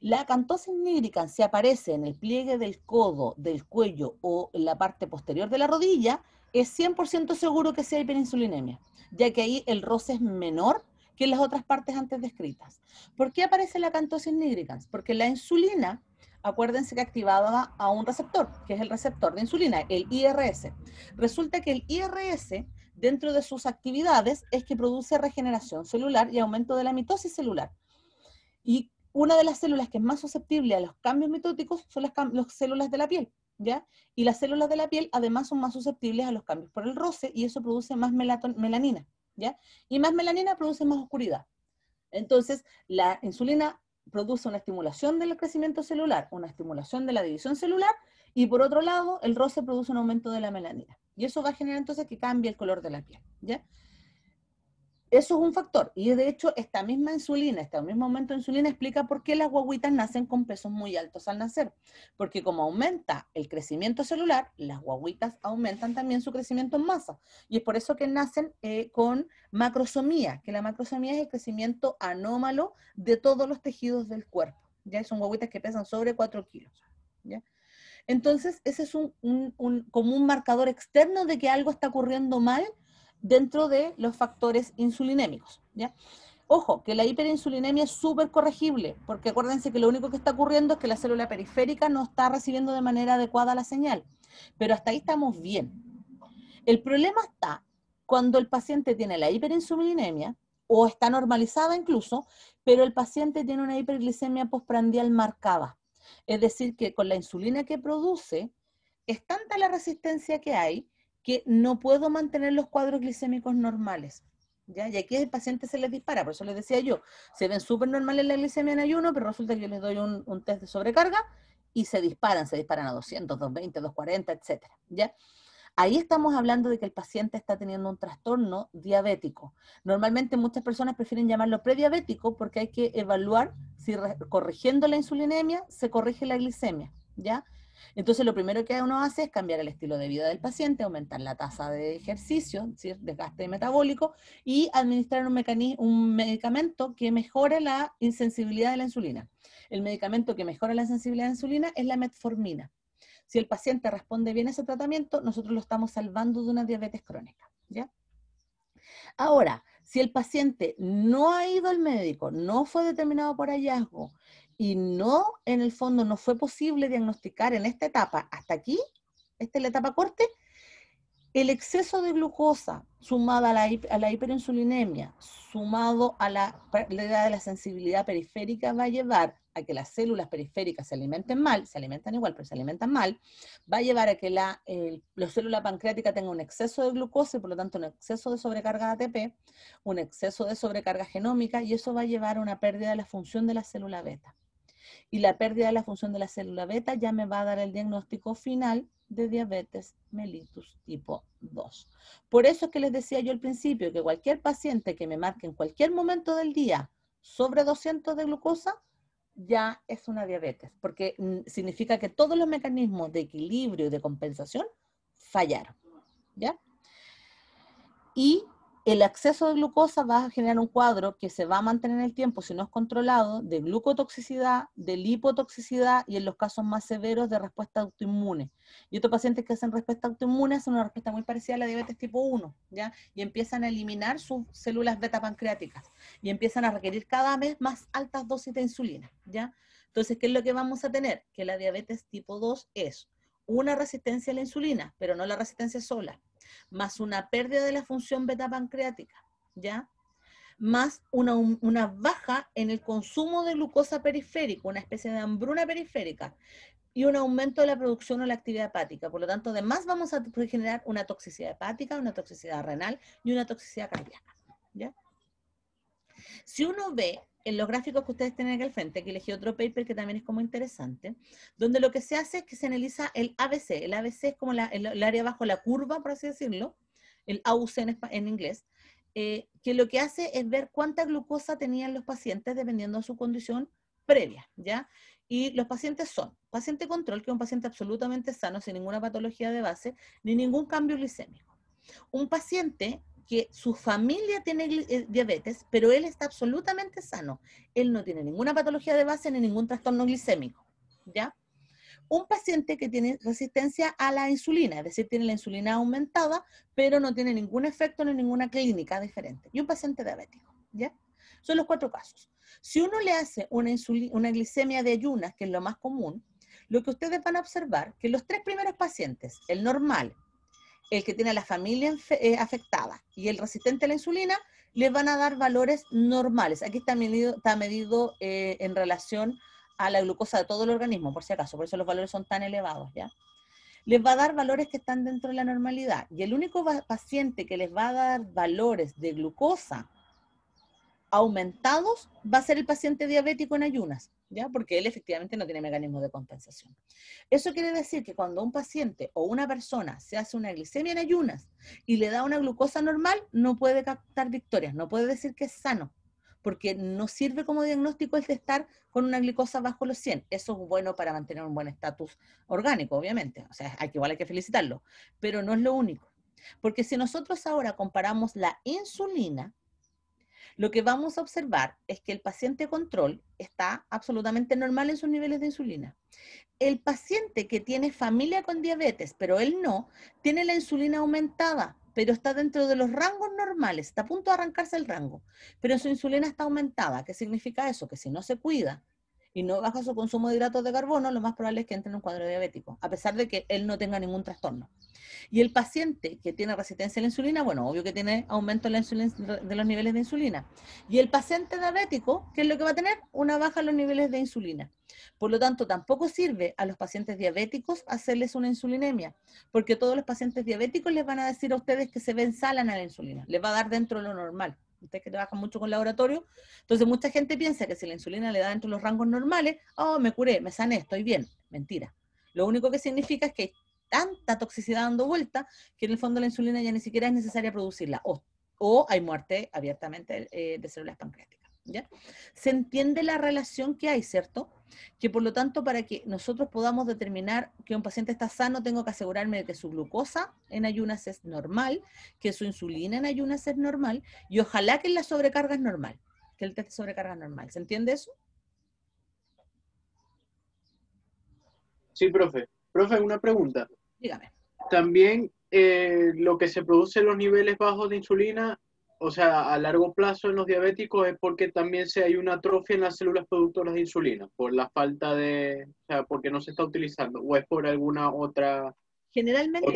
La acantosis nigricans, si aparece en el pliegue del codo, del cuello o en la parte posterior de la rodilla, es 100% seguro que sea hiperinsulinemia, ya que ahí el roce es menor que en las otras partes antes descritas. ¿Por qué aparece la acantosis nigricans? Porque la insulina acuérdense que activaba a un receptor, que es el receptor de insulina, el IRS. Resulta que el IRS, dentro de sus actividades, es que produce regeneración celular y aumento de la mitosis celular. Y una de las células que es más susceptible a los cambios mitóticos son las, las células de la piel, ¿ya? Y las células de la piel además son más susceptibles a los cambios por el roce y eso produce más melanina, ¿ya? Y más melanina produce más oscuridad. Entonces, la insulina produce una estimulación del crecimiento celular, una estimulación de la división celular, y por otro lado, el roce produce un aumento de la melanina. Y eso va a generar entonces que cambie el color de la piel. ¿ya? Eso es un factor. Y de hecho, esta misma insulina, este mismo aumento de insulina explica por qué las guaguitas nacen con pesos muy altos al nacer. Porque como aumenta el crecimiento celular, las guaguitas aumentan también su crecimiento en masa. Y es por eso que nacen eh, con macrosomía, que la macrosomía es el crecimiento anómalo de todos los tejidos del cuerpo. Ya son guaguitas que pesan sobre 4 kilos. Entonces, ese es un, como un marcador externo de que algo está ocurriendo mal dentro de los factores insulinémicos. Ojo, que la hiperinsulinemia es súper corregible, porque acuérdense que lo único que está ocurriendo es que la célula periférica no está recibiendo de manera adecuada la señal, pero hasta ahí estamos bien. El problema está cuando el paciente tiene la hiperinsulinemia, o está normalizada incluso, pero el paciente tiene una hiperglicemia postprandial marcada. Es decir, que con la insulina que produce, es tanta la resistencia que hay que no puedo mantener los cuadros glicémicos normales. ¿ya? Y aquí el paciente se les dispara, por eso les decía yo, se ven súper normales la glicemia en ayuno, pero resulta que yo les doy un, test de sobrecarga y se disparan, se disparan a 200, 220, 240, etc. ¿ya? Ahí estamos hablando de que el paciente está teniendo un trastorno diabético. Normalmente muchas personas prefieren llamarlo prediabético porque hay que evaluar si corrigiendo la insulinemia se corrige la glicemia, ¿ya? Entonces, lo primero que uno hace es cambiar el estilo de vida del paciente, aumentar la tasa de ejercicio, decir desgaste metabólico, y administrar un, un medicamento que mejore la insensibilidad de la insulina. El medicamento que mejora la sensibilidad de la insulina es la metformina. Si el paciente responde bien a ese tratamiento, nosotros lo estamos salvando de una diabetes crónica. Ahora, si el paciente no ha ido al médico, no fue determinado por hallazgo y no, en el fondo, no fue posible diagnosticar en esta etapa, hasta aquí, esta es la etapa corte, el exceso de glucosa sumado a la, hiperinsulinemia, sumado a la pérdida de la sensibilidad periférica, va a llevar a que las células periféricas se alimenten mal, se alimentan igual, pero se alimentan mal, va a llevar a que la, la célula pancreática tenga un exceso de glucosa y por lo tanto un exceso de sobrecarga de ATP, un exceso de sobrecarga genómica y eso va a llevar a una pérdida de la función de la célula beta y la pérdida de la función de la célula beta ya me va a dar el diagnóstico final de diabetes mellitus tipo 2. Por eso es que les decía yo al principio que cualquier paciente que me marque en cualquier momento del día sobre 200 de glucosa, ya es una diabetes, porque mm, significa que todos los mecanismos de equilibrio y de compensación fallaron, ¿ya? Y el acceso de glucosa va a generar un cuadro que se va a mantener en el tiempo, si no es controlado, de glucotoxicidad, de lipotoxicidad y en los casos más severos de respuesta autoinmune. Y otros pacientes que hacen respuesta autoinmune hacen una respuesta muy parecida a la diabetes tipo 1, ¿ya? Y empiezan a eliminar sus células beta pancreáticas y empiezan a requerir cada mes más altas dosis de insulina, ¿ya? Entonces, ¿qué es lo que vamos a tener? Que la diabetes tipo 2 es una resistencia a la insulina, pero no la resistencia sola más una pérdida de la función beta pancreática, ¿ya? Más una, baja en el consumo de glucosa periférico, una especie de hambruna periférica, y un aumento de la producción o la actividad hepática. Por lo tanto, además vamos a generar una toxicidad hepática, una toxicidad renal y una toxicidad cardíaca. ¿ya? Si uno ve en los gráficos que ustedes tienen aquí al frente, que elegí otro paper que también es como interesante, donde lo que se hace es que se analiza el ABC. El ABC es como el, área bajo la curva, por así decirlo, el AUC en, en inglés, eh, que lo que hace es ver cuánta glucosa tenían los pacientes dependiendo de su condición previa, ¿ya? Y los pacientes son paciente control, que es un paciente absolutamente sano, sin ninguna patología de base, ni ningún cambio glicémico. Un paciente que su familia tiene eh, diabetes, pero él está absolutamente sano. Él no tiene ninguna patología de base ni ningún trastorno glicémico. ¿Ya? Un paciente que tiene resistencia a la insulina, es decir, tiene la insulina aumentada, pero no tiene ningún efecto ni ninguna clínica diferente. Y un paciente diabético. ¿Ya? Son los cuatro casos. Si uno le hace una, una glicemia de ayunas, que es lo más común, lo que ustedes van a observar, que los tres primeros pacientes, el normal, el que tiene la familia eh, afectada y el resistente a la insulina, les van a dar valores normales. Aquí está medido, está medido eh, en relación a la glucosa de todo el organismo, por si acaso, por eso los valores son tan elevados, ¿ya? Les va a dar valores que están dentro de la normalidad. Y el único paciente que les va a dar valores de glucosa aumentados va a ser el paciente diabético en ayunas, ¿ya? Porque él efectivamente no tiene mecanismo de compensación. Eso quiere decir que cuando un paciente o una persona se hace una glicemia en ayunas y le da una glucosa normal, no puede captar victorias, no puede decir que es sano, porque no sirve como diagnóstico el de estar con una glucosa bajo los 100. Eso es bueno para mantener un buen estatus orgánico, obviamente. O sea, hay igual hay que felicitarlo, pero no es lo único. Porque si nosotros ahora comparamos la insulina lo que vamos a observar es que el paciente control está absolutamente normal en sus niveles de insulina. El paciente que tiene familia con diabetes, pero él no, tiene la insulina aumentada, pero está dentro de los rangos normales, está a punto de arrancarse el rango, pero su insulina está aumentada. ¿Qué significa eso? Que si no se cuida, y no baja su consumo de hidratos de carbono, lo más probable es que entre en un cuadro diabético, a pesar de que él no tenga ningún trastorno. Y el paciente que tiene resistencia a la insulina, bueno, obvio que tiene aumento de, de los niveles de insulina. Y el paciente diabético, ¿qué es lo que va a tener? Una baja en los niveles de insulina. Por lo tanto, tampoco sirve a los pacientes diabéticos hacerles una insulinemia, porque todos los pacientes diabéticos les van a decir a ustedes que se ven salan a la insulina, les va a dar dentro de lo normal ustedes que trabajan mucho con laboratorio, entonces mucha gente piensa que si la insulina le da dentro de los rangos normales, oh, me curé, me sané, estoy bien. Mentira. Lo único que significa es que hay tanta toxicidad dando vuelta que en el fondo la insulina ya ni siquiera es necesaria producirla, o, o hay muerte abiertamente eh, de células pancreáticas. ¿ya? Se entiende la relación que hay, ¿cierto? Que por lo tanto, para que nosotros podamos determinar que un paciente está sano, tengo que asegurarme de que su glucosa en ayunas es normal, que su insulina en ayunas es normal, y ojalá que la sobrecarga es normal, que el test de sobrecarga es normal. ¿Se entiende eso? Sí, profe. Profe, una pregunta. Dígame. También eh, lo que se produce en los niveles bajos de insulina o sea, a largo plazo en los diabéticos es porque también se hay una atrofia en las células productoras de insulina, por la falta de, o sea, porque no se está utilizando, o es por alguna otra... Generalmente,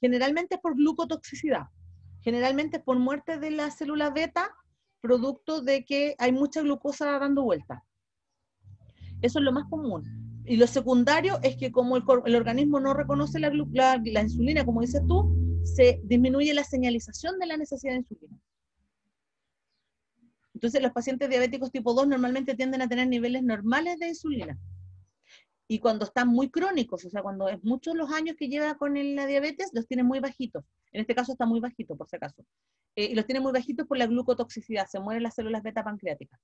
generalmente es por glucotoxicidad, generalmente es por muerte de la célula beta, producto de que hay mucha glucosa dando vuelta. Eso es lo más común. Y lo secundario es que como el, organismo no reconoce la, la insulina, como dices tú, se disminuye la señalización de la necesidad de insulina. Entonces, los pacientes diabéticos tipo 2 normalmente tienden a tener niveles normales de insulina. Y cuando están muy crónicos, o sea, cuando es muchos los años que lleva con la diabetes, los tienen muy bajitos. En este caso está muy bajito, por si acaso. Eh, y los tiene muy bajitos por la glucotoxicidad. Se mueren las células beta pancreáticas.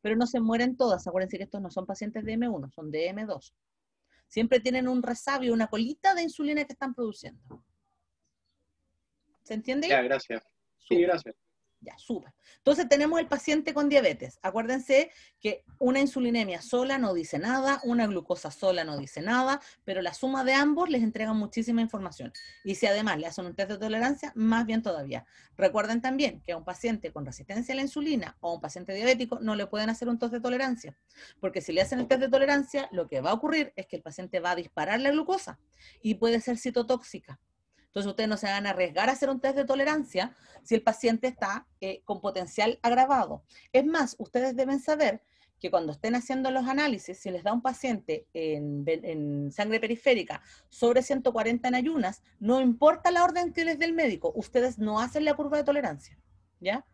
Pero no se mueren todas. Acuérdense que estos no son pacientes de M1, son de M2. Siempre tienen un resabio, una colita de insulina que están produciendo. ¿Se entiende? Ya, gracias. Sí, gracias. Ya, súper. Entonces tenemos el paciente con diabetes. Acuérdense que una insulinemia sola no dice nada, una glucosa sola no dice nada, pero la suma de ambos les entrega muchísima información. Y si además le hacen un test de tolerancia, más bien todavía. Recuerden también que a un paciente con resistencia a la insulina o a un paciente diabético no le pueden hacer un test de tolerancia, porque si le hacen el test de tolerancia, lo que va a ocurrir es que el paciente va a disparar la glucosa y puede ser citotóxica entonces ustedes no se van a arriesgar a hacer un test de tolerancia si el paciente está eh, con potencial agravado. Es más, ustedes deben saber que cuando estén haciendo los análisis, si les da un paciente en, sangre periférica sobre 140 en ayunas, no importa la orden que les dé el médico, ustedes no hacen la curva de tolerancia, ¿ya?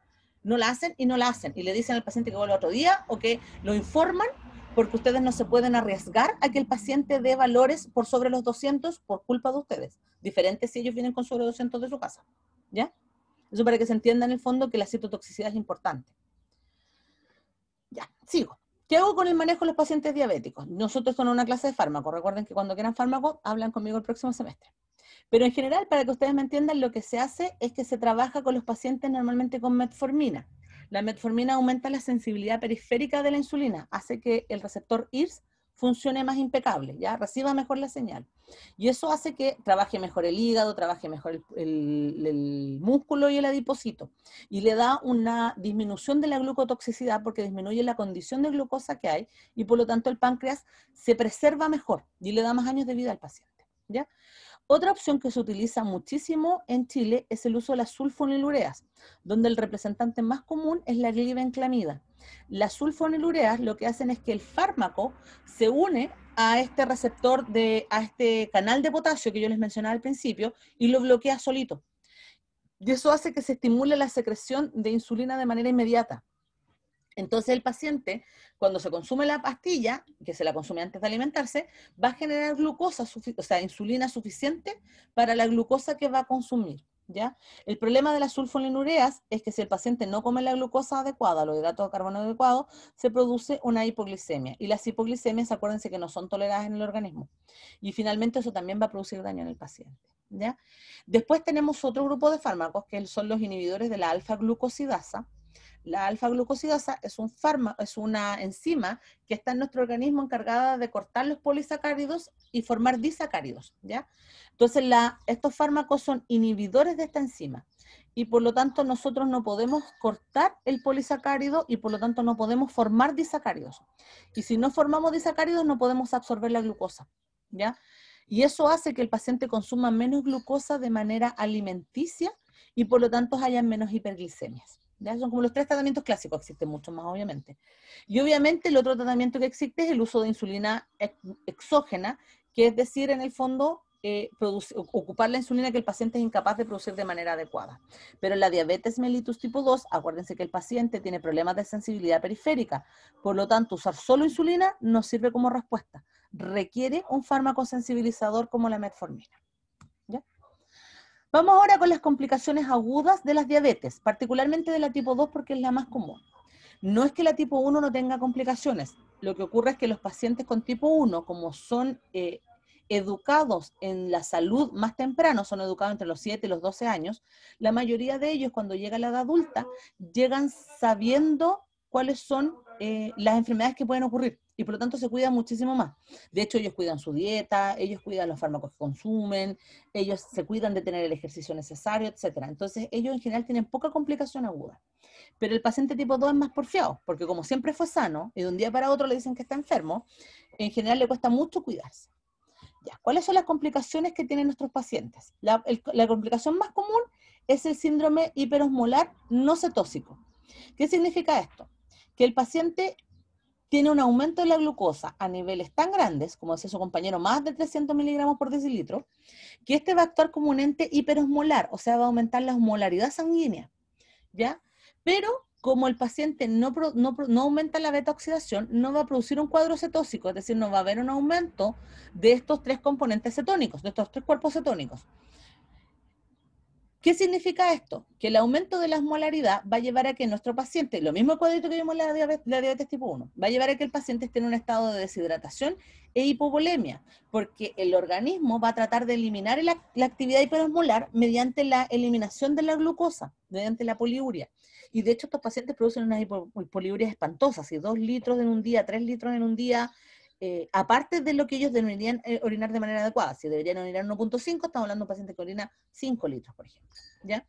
No la hacen y no la hacen. Y le dicen al paciente que vuelva otro día o que lo informan porque ustedes no se pueden arriesgar a que el paciente dé valores por sobre los 200 por culpa de ustedes. Diferente si ellos vienen con sobre 200 de su casa. ¿Ya? Eso para que se entienda en el fondo que la citotoxicidad es importante. Ya, sigo. ¿Qué hago con el manejo de los pacientes diabéticos? Nosotros son una clase de fármacos. Recuerden que cuando quieran fármaco, hablan conmigo el próximo semestre. Pero en general, para que ustedes me entiendan, lo que se hace es que se trabaja con los pacientes normalmente con metformina. La metformina aumenta la sensibilidad periférica de la insulina, hace que el receptor IRS funcione más impecable, ya reciba mejor la señal. Y eso hace que trabaje mejor el hígado, trabaje mejor el, músculo y el adipocito. Y le da una disminución de la glucotoxicidad porque disminuye la condición de glucosa que hay y por lo tanto el páncreas se preserva mejor y le da más años de vida al paciente. ¿ya? Otra opción que se utiliza muchísimo en Chile es el uso de las sulfonilureas, donde el representante más común es la glibenclamida. Las sulfonilureas lo que hacen es que el fármaco se une a este receptor, de, a este canal de potasio que yo les mencionaba al principio, y lo bloquea solito. Y eso hace que se estimule la secreción de insulina de manera inmediata. Entonces el paciente, cuando se consume la pastilla, que se la consume antes de alimentarse, va a generar glucosa, o sea, insulina suficiente para la glucosa que va a consumir. ¿ya? El problema de las sulfonilureas es que si el paciente no come la glucosa adecuada, los hidratos de carbono adecuados, se produce una hipoglicemia. Y las hipoglicemias, acuérdense que no son toleradas en el organismo. Y finalmente eso también va a producir daño en el paciente. Después tenemos otro grupo de fármacos que son los inhibidores de la alfa-glucosidasa la alfa-glucosidasa es, un es una enzima que está en nuestro organismo encargada de cortar los polisacáridos y formar disacáridos, ¿ya? Entonces, estos fármacos son inhibidores de esta enzima y por lo tanto nosotros no podemos cortar el polisacárido y por lo tanto no podemos formar disacáridos. Y si no formamos disacáridos no podemos absorber la glucosa, ¿ya? Y eso hace que el paciente consuma menos glucosa de manera alimenticia y por lo tanto haya menos hiperglicemias. Son como los tres tratamientos clásicos, existen muchos más obviamente. Y obviamente el otro tratamiento que existe es el uso de insulina exógena, que es decir, en el fondo, eh, ocupar la insulina que el paciente es incapaz de producir de manera adecuada. Pero en la diabetes mellitus tipo 2, acuérdense que el paciente tiene problemas de sensibilidad periférica, por lo tanto, usar solo insulina no sirve como respuesta. Requiere un fármaco sensibilizador como la metformina. Vamos ahora con las complicaciones agudas de las diabetes, particularmente de la tipo 2 porque es la más común. No es que la tipo 1 no tenga complicaciones, lo que ocurre es que los pacientes con tipo 1, como son eh, educados en la salud más temprano, son educados entre los 7 y los 12 años, la mayoría de ellos cuando llega a la edad adulta llegan sabiendo cuáles son eh, las enfermedades que pueden ocurrir y por lo tanto se cuidan muchísimo más. De hecho, ellos cuidan su dieta, ellos cuidan los fármacos que consumen, ellos se cuidan de tener el ejercicio necesario, etc. Entonces, ellos en general tienen poca complicación aguda. Pero el paciente tipo 2 es más porfiado, porque como siempre fue sano y de un día para otro le dicen que está enfermo, en general le cuesta mucho cuidarse. Ya, ¿Cuáles son las complicaciones que tienen nuestros pacientes? La, complicación más común es el síndrome hiperosmolar no cetósico. ¿Qué significa esto? Que el paciente tiene un aumento de la glucosa a niveles tan grandes, como decía su compañero, más de 300 miligramos por decilitro, que este va a actuar como un ente hiperosmolar, o sea, va a aumentar la osmolaridad sanguínea, ¿ya? Pero como el paciente no, no aumenta la beta-oxidación, no va a producir un cuadro cetósico, es decir, no va a haber un aumento de estos tres componentes cetónicos, de estos tres cuerpos cetónicos. ¿Qué significa esto? Que el aumento de la osmolaridad va a llevar a que nuestro paciente, lo mismo cuadrito que vimos en la diabetes, tipo 1, va a llevar a que el paciente esté en un estado de deshidratación e hipovolemia, porque el organismo va a tratar de eliminar la, actividad hiperosmolar mediante la eliminación de la glucosa, mediante la poliuria. Y de hecho estos pacientes producen unas poliuria poliurias espantosas, y dos litros en un día, tres litros en un día, eh, aparte de lo que ellos deberían eh, orinar de manera adecuada, si deberían orinar 1.5, estamos hablando de un paciente que orina 5 litros, por ejemplo. ¿ya?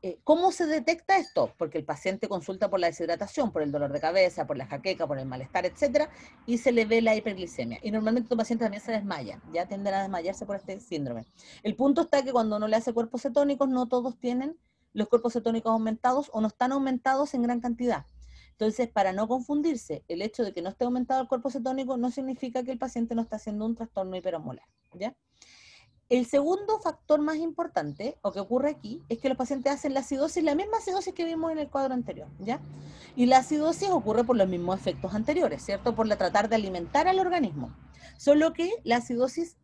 Eh, ¿Cómo se detecta esto? Porque el paciente consulta por la deshidratación, por el dolor de cabeza, por la jaqueca, por el malestar, etcétera, y se le ve la hiperglicemia. Y normalmente los paciente también se desmaya. ya tienden a desmayarse por este síndrome. El punto está que cuando uno le hace cuerpos cetónicos, no todos tienen los cuerpos cetónicos aumentados o no están aumentados en gran cantidad. Entonces, para no confundirse, el hecho de que no esté aumentado el cuerpo cetónico no significa que el paciente no está haciendo un trastorno hiperomolar, ¿ya? El segundo factor más importante, o que ocurre aquí, es que los pacientes hacen la acidosis, la misma acidosis que vimos en el cuadro anterior, ¿ya? Y la acidosis ocurre por los mismos efectos anteriores, ¿cierto? Por tratar de alimentar al organismo. Solo que la acidosis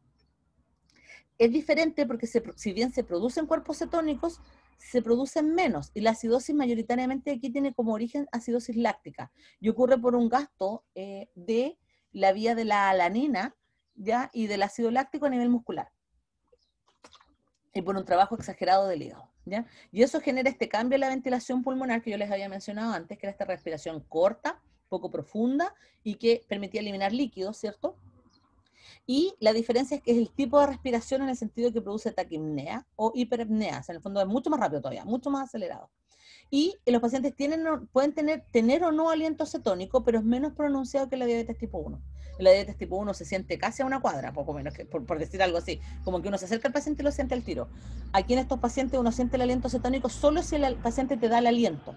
es diferente porque si bien se producen cuerpos cetónicos, se producen menos y la acidosis mayoritariamente aquí tiene como origen acidosis láctica y ocurre por un gasto eh, de la vía de la alanina ¿ya? y del ácido láctico a nivel muscular y por un trabajo exagerado del hígado. ¿ya? Y eso genera este cambio en la ventilación pulmonar que yo les había mencionado antes, que era esta respiración corta, poco profunda y que permitía eliminar líquidos, ¿cierto? Y la diferencia es que es el tipo de respiración en el sentido que produce taquimnea o hiperapnea. en el fondo es mucho más rápido todavía, mucho más acelerado. Y los pacientes pueden tener, tener o no aliento cetónico, pero es menos pronunciado que la diabetes tipo 1. La diabetes tipo 1 se siente casi a una cuadra, poco menos, que, por, decir algo así. Como que uno se acerca al paciente y lo siente al tiro. Aquí en estos pacientes uno siente el aliento cetónico solo si el paciente te da el aliento.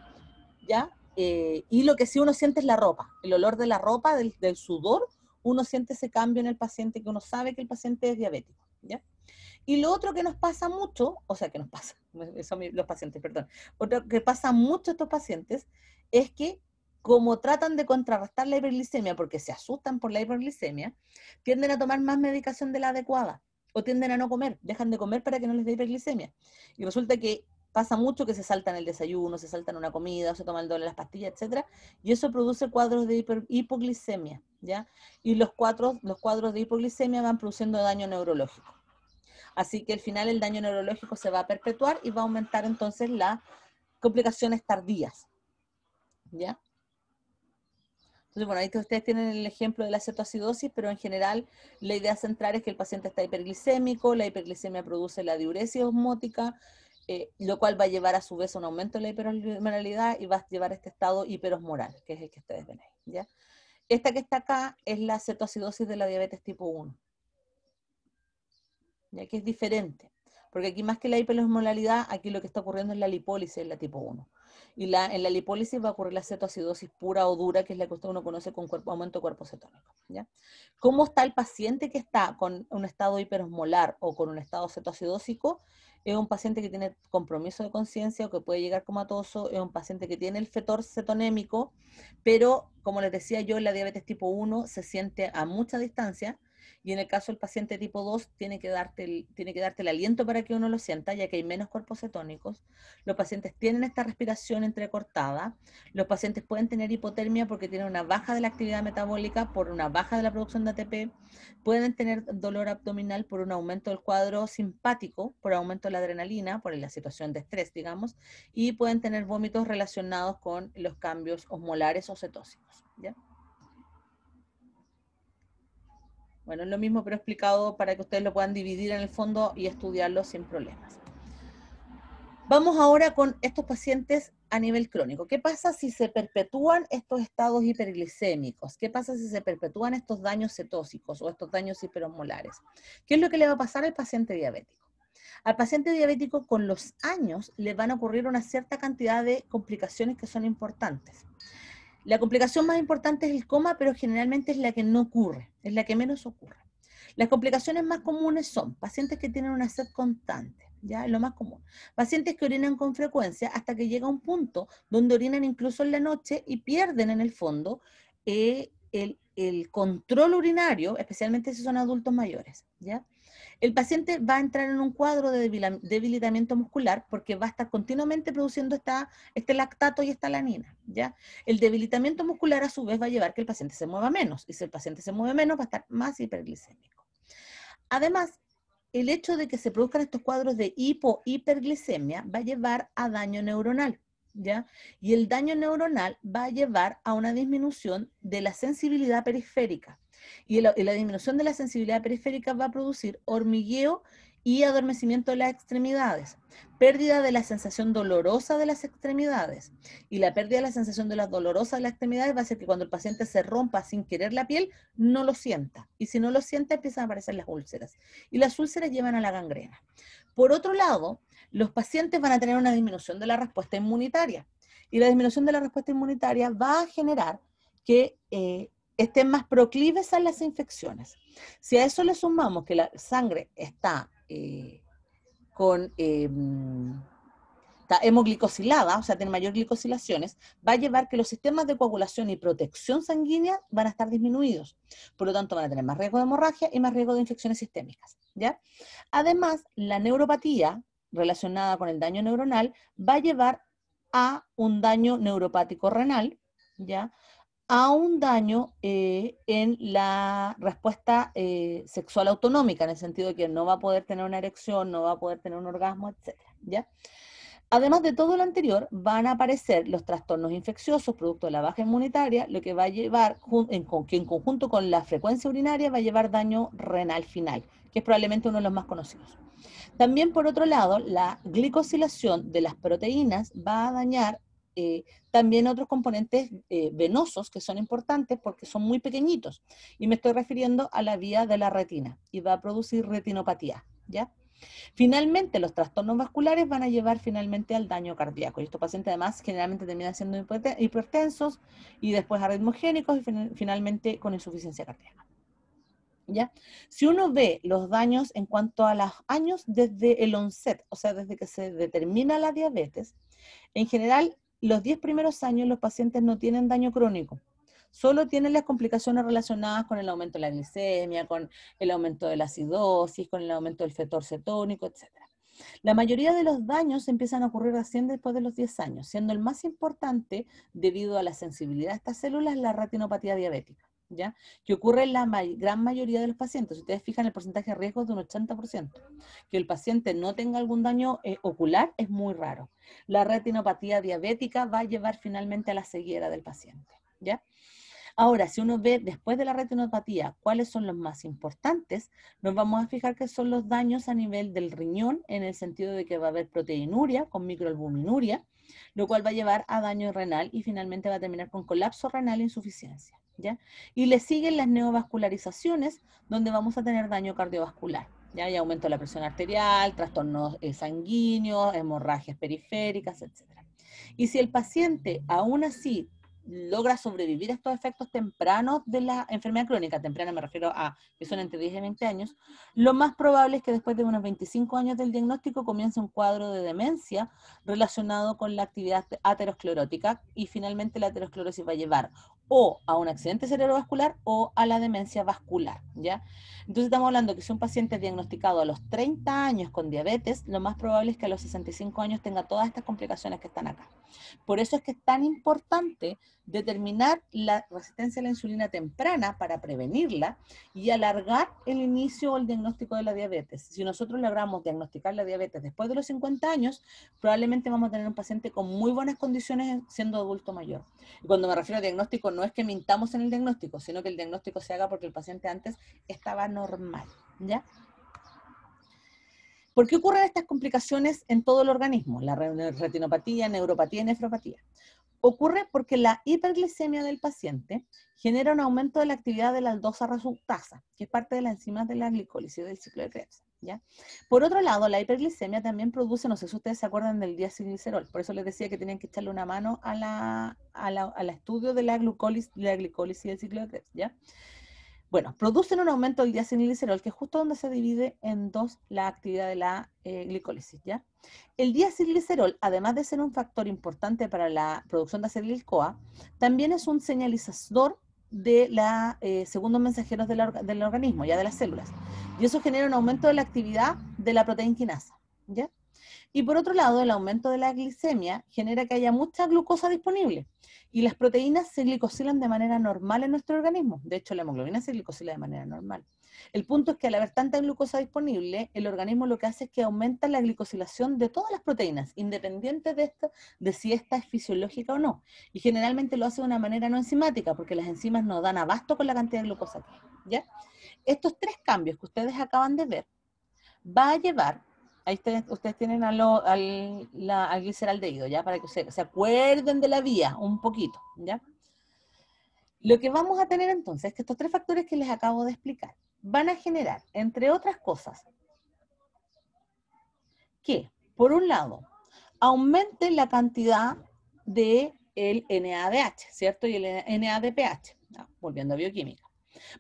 Eh, y lo que sí uno siente es la ropa, el olor de la ropa, del sudor, uno siente ese cambio en el paciente, que uno sabe que el paciente es diabético, ¿ya? Y lo otro que nos pasa mucho, o sea, que nos pasa, [LAUGHS] son los pacientes, perdón, otro que pasa mucho a estos pacientes es que como tratan de contrarrestar la hiperglicemia porque se asustan por la hiperglicemia, tienden a tomar más medicación de la adecuada o tienden a no comer, dejan de comer para que no les dé hiperglicemia. Y resulta que pasa mucho que se en el desayuno, se en una comida, se toman el doble las pastillas, etcétera, y eso produce cuadros de hipoglicemia, ¿ya? Y los cuadros, los cuadros de hipoglicemia van produciendo daño neurológico. Así que al final el daño neurológico se va a perpetuar y va a aumentar entonces las complicaciones tardías, ¿ya? Entonces, bueno, ahí ustedes tienen el ejemplo de la cetoacidosis, pero en general la idea central es que el paciente está hiperglicémico, la hiperglicemia produce la diuresia osmótica, eh, lo cual va a llevar a su vez a un aumento de la hiperosmoralidad y va a llevar a este estado hiperosmoral, que es el que ustedes ven ahí. Esta que está acá es la cetoacidosis de la diabetes tipo 1, ya que es diferente, porque aquí más que la hiperosmoralidad, aquí lo que está ocurriendo es la lipólisis, la tipo 1. Y la, en la lipólisis va a ocurrir la cetoacidosis pura o dura, que es la que usted uno conoce con aumento cuerpo cetónico. ¿ya? ¿Cómo está el paciente que está con un estado hiperosmolar o con un estado cetoacidósico? Es un paciente que tiene compromiso de conciencia o que puede llegar comatoso, es un paciente que tiene el fetor cetonémico, pero como les decía yo, la diabetes tipo 1 se siente a mucha distancia, y en el caso del paciente tipo 2, tiene que, darte el, tiene que darte el aliento para que uno lo sienta, ya que hay menos cuerpos cetónicos. Los pacientes tienen esta respiración entrecortada. Los pacientes pueden tener hipotermia porque tienen una baja de la actividad metabólica por una baja de la producción de ATP. Pueden tener dolor abdominal por un aumento del cuadro simpático, por aumento de la adrenalina, por la situación de estrés, digamos. Y pueden tener vómitos relacionados con los cambios osmolares o cetósicos. ¿ya? Bueno, es lo mismo, pero explicado para que ustedes lo puedan dividir en el fondo y estudiarlo sin problemas. Vamos ahora con estos pacientes a nivel crónico. ¿Qué pasa si se perpetúan estos estados hiperglicémicos? ¿Qué pasa si se perpetúan estos daños cetósicos o estos daños hiperosmolares? ¿Qué es lo que le va a pasar al paciente diabético? Al paciente diabético con los años le van a ocurrir una cierta cantidad de complicaciones que son importantes. La complicación más importante es el coma, pero generalmente es la que no ocurre, es la que menos ocurre. Las complicaciones más comunes son pacientes que tienen una sed constante, ya es lo más común. Pacientes que orinan con frecuencia hasta que llega un punto donde orinan incluso en la noche y pierden en el fondo eh, el, el, control urinario, especialmente si son adultos mayores, ¿ya? el paciente va a entrar en un cuadro de debilitamiento muscular porque va a estar continuamente produciendo esta, este lactato y esta lanina, ¿ya? El debilitamiento muscular a su vez va a llevar que el paciente se mueva menos, y si el paciente se mueve menos va a estar más hiperglicémico. Además, el hecho de que se produzcan estos cuadros de hipo va a llevar a daño neuronal, ¿ya? Y el daño neuronal va a llevar a una disminución de la sensibilidad periférica. Y, la disminución de la sensibilidad periférica va a producir hormigueo y adormecimiento de las extremidades, pérdida de la sensación dolorosa de las extremidades. Y la pérdida de la sensación de las dolorosas de las extremidades va a ser que cuando el paciente se rompa sin querer la piel, no lo sienta. Y si no lo sienta, empiezan a aparecer las úlceras. Y las úlceras llevan a la gangrena. Por otro lado, los pacientes van a tener una disminución de la respuesta inmunitaria. Y la disminución de la respuesta inmunitaria va a generar que eh, estén más proclives a las infecciones. Si a eso le sumamos que la sangre está eh, con em, hemoglicosilada, o sea, tiene mayor glicosilaciones, va a llevar que los sistemas de coagulación y protección sanguínea van a estar disminuidos. Por lo tanto, van a tener más riesgo de hemorragia y más riesgo de infecciones sistémicas. ¿ya? Además, la neuropatía relacionada con el daño neuronal va a llevar a un daño neuropático renal, ¿ya? a un daño eh, en la respuesta eh, sexual autonómica, en el sentido de que no va a poder tener una erección, no va a poder tener un orgasmo, etc. ¿ya? Además de todo lo anterior, van a aparecer los trastornos infecciosos producto de la baja inmunitaria, lo que va a llevar, en, que en conjunto con la frecuencia urinaria, va a llevar daño renal final, que es probablemente uno de los más conocidos. También, por otro lado, la glicosilación de las proteínas va a dañar eh, también otros componentes eh, venosos que son importantes porque son muy pequeñitos. Y me estoy refiriendo a la vía de la retina y va a producir retinopatía, ¿ya? Finalmente, los trastornos vasculares van a llevar finalmente al daño cardíaco. Y estos pacientes además generalmente terminan siendo hipertensos y después arritmogénicos y finalmente con insuficiencia cardíaca. ¿Ya? Si uno ve los daños en cuanto a los años desde el onset, o sea, desde que se determina la diabetes, en general los 10 primeros años los pacientes no tienen daño crónico, solo tienen las complicaciones relacionadas con el aumento de la glicemia, con el aumento de la acidosis, con el aumento del fetor cetónico, etc. La mayoría de los daños empiezan a ocurrir recién después de los 10 años, siendo el más importante debido a la sensibilidad a estas células la retinopatía diabética. Que ocurre en la gran mayoría de los pacientes. Si ustedes fijan, el porcentaje de riesgo es de un 80%. Que el paciente no tenga algún daño eh, ocular es muy raro. La retinopatía diabética va a llevar finalmente a la ceguera del paciente, ¿ya? Ahora, si uno ve después de la retinopatía cuáles son los más importantes, nos vamos a fijar que son los daños a nivel del riñón, en el sentido de que va a haber proteinuria con microalbuminuria, lo cual va a llevar a daño renal y finalmente va a terminar con colapso renal e insuficiencia. ¿ya? Y le siguen las neovascularizaciones, donde vamos a tener daño cardiovascular. ¿ya? Y aumento de la presión arterial, trastornos eh, sanguíneos, hemorragias periféricas, etc. Y si el paciente aún así logra sobrevivir a estos efectos tempranos de la enfermedad crónica, temprana me refiero a que son entre 10 y 20 años, lo más probable es que después de unos 25 años del diagnóstico comience un cuadro de demencia relacionado con la actividad aterosclerótica y finalmente la aterosclerosis va a llevar o a un accidente cerebrovascular o a la demencia vascular, ¿ya? Entonces estamos hablando que si un paciente es diagnosticado a los 30 años con diabetes, lo más probable es que a los 65 años tenga todas estas complicaciones que están acá. Por eso es que es tan importante determinar la resistencia a la insulina temprana para prevenirla y alargar el inicio o el diagnóstico de la diabetes. Si nosotros logramos diagnosticar la diabetes después de los 50 años, probablemente vamos a tener un paciente con muy buenas condiciones siendo adulto mayor. Y cuando me refiero a diagnóstico, no es que mintamos en el diagnóstico, sino que el diagnóstico se haga porque el paciente antes estaba normal, ¿ya? ¿Por qué ocurren estas complicaciones en todo el organismo? La retinopatía, neuropatía y nefropatía. Ocurre porque la hiperglicemia del paciente genera un aumento de la actividad de la aldosa resultasa, que es parte de la enzimas de la glicólisis del ciclo de Krebs. Por otro lado, la hiperglicemia también produce, no sé si ustedes se acuerdan del diacilglicerol, por eso les decía que tenían que echarle una mano al estudio de la glucólisis, la y ciclo de Krebs, ¿ya? Bueno, producen un aumento del diacilglicerol, que es justo donde se divide en dos la actividad de la eh, glicólisis, ¿ya? El diacilglicerol, además de ser un factor importante para la producción de acetil-CoA, también es un señalizador de los eh, segundos mensajeros del, organismo, ya de las células. Y eso genera un aumento de la actividad de la proteína quinasa, Y por otro lado, el aumento de la glicemia genera que haya mucha glucosa disponible y las proteínas se glicosilan de manera normal en nuestro organismo. De hecho, la hemoglobina se glicosila de manera normal. El punto es que al haber tanta glucosa disponible, el organismo lo que hace es que aumenta la glicosilación de todas las proteínas, independiente de, si esta es fisiológica o no. Y generalmente lo hace de una manera no enzimática, porque las enzimas no dan abasto con la cantidad de glucosa que hay. ¿ya? Estos tres cambios que ustedes acaban de ver va a llevar ahí ustedes, tienen al, al, ¿ya? Para que se, acuerden de la vía un poquito, ¿ya? Lo que vamos a tener entonces es que estos tres factores que les acabo de explicar van a generar, entre otras cosas, que, por un lado, aumente la cantidad de el NADH, ¿cierto? Y el NADPH, ah, volviendo a bioquímica.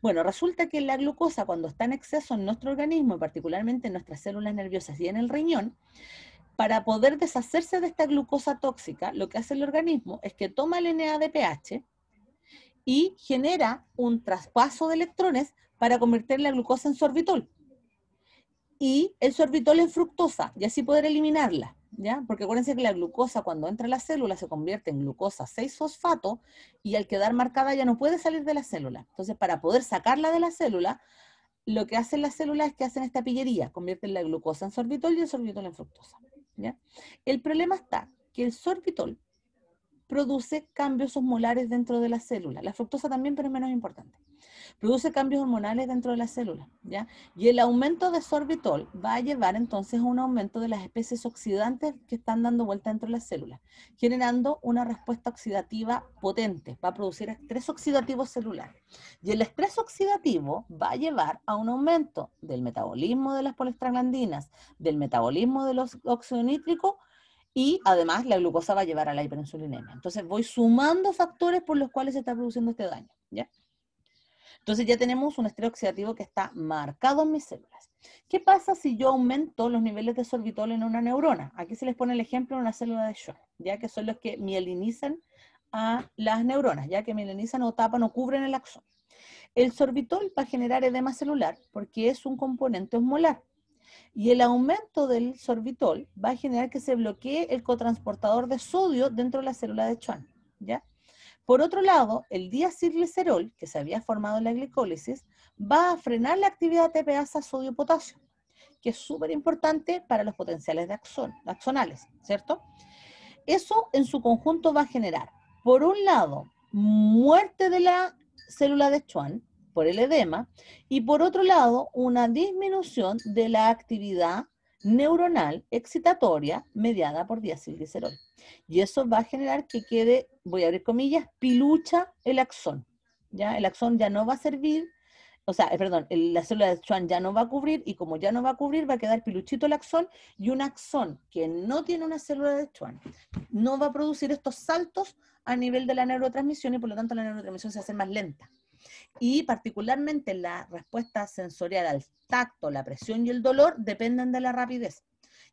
Bueno, resulta que la glucosa cuando está en exceso en nuestro organismo, particularmente en nuestras células nerviosas y en el riñón, para poder deshacerse de esta glucosa tóxica, lo que hace el organismo es que toma el NADPH y genera un traspaso de electrones para convertir la glucosa en sorbitol. Y el sorbitol en fructosa y así poder eliminarla. ¿Ya? Porque acuérdense que la glucosa cuando entra a la célula se convierte en glucosa 6-fosfato y al quedar marcada ya no puede salir de la célula. Entonces, para poder sacarla de la célula, lo que hacen las células es que hacen esta pillería, convierten la glucosa en sorbitol y el sorbitol en fructosa. El problema está que el sorbitol produce cambios osmolares dentro de la célula. La fructosa también, pero es menos importante produce cambios hormonales dentro de las células, ¿ya? Y el aumento de sorbitol va a llevar entonces a un aumento de las especies oxidantes que están dando vuelta dentro de las células, generando una respuesta oxidativa potente, va a producir estrés oxidativo celular. Y el estrés oxidativo va a llevar a un aumento del metabolismo de las polestraglandinas, del metabolismo de los óxido nítrico, y además la glucosa va a llevar a la hiperinsulinemia. Entonces voy sumando factores por los cuales se está produciendo este daño. ¿ya? Entonces ya tenemos un estrés oxidativo que está marcado en mis células. ¿Qué pasa si yo aumento los niveles de sorbitol en una neurona? Aquí se les pone el ejemplo en una célula de Schwann, ya que son los que mielinizan a las neuronas, ya que mielinizan o tapan o cubren el axón. El sorbitol va a generar edema celular porque es un componente osmolar. Y el aumento del sorbitol va a generar que se bloquee el cotransportador de sodio dentro de la célula de Schwann, ¿ya? Por otro lado, el diacilglicerol, que se había formado en la glicólisis, va a frenar la actividad a sodio-potasio, que es súper importante para los potenciales de axonales, ¿cierto? Eso en su conjunto va a generar, por un lado, muerte de la célula de Schwann por el edema y por otro lado, una disminución de la actividad neuronal excitatoria mediada por diacilglicerol. Y eso va a generar que quede, voy a abrir comillas, pilucha el axón. ¿ya? El axón ya no va a servir, o sea, eh, perdón, la célula de Schwann ya no va a cubrir y como ya no va a cubrir va a quedar piluchito el axón y un axón que no tiene una célula de Schwann no va a producir estos saltos a nivel de la neurotransmisión y por lo tanto la neurotransmisión se hace más lenta y particularmente la respuesta sensorial al tacto, la presión y el dolor dependen de la rapidez.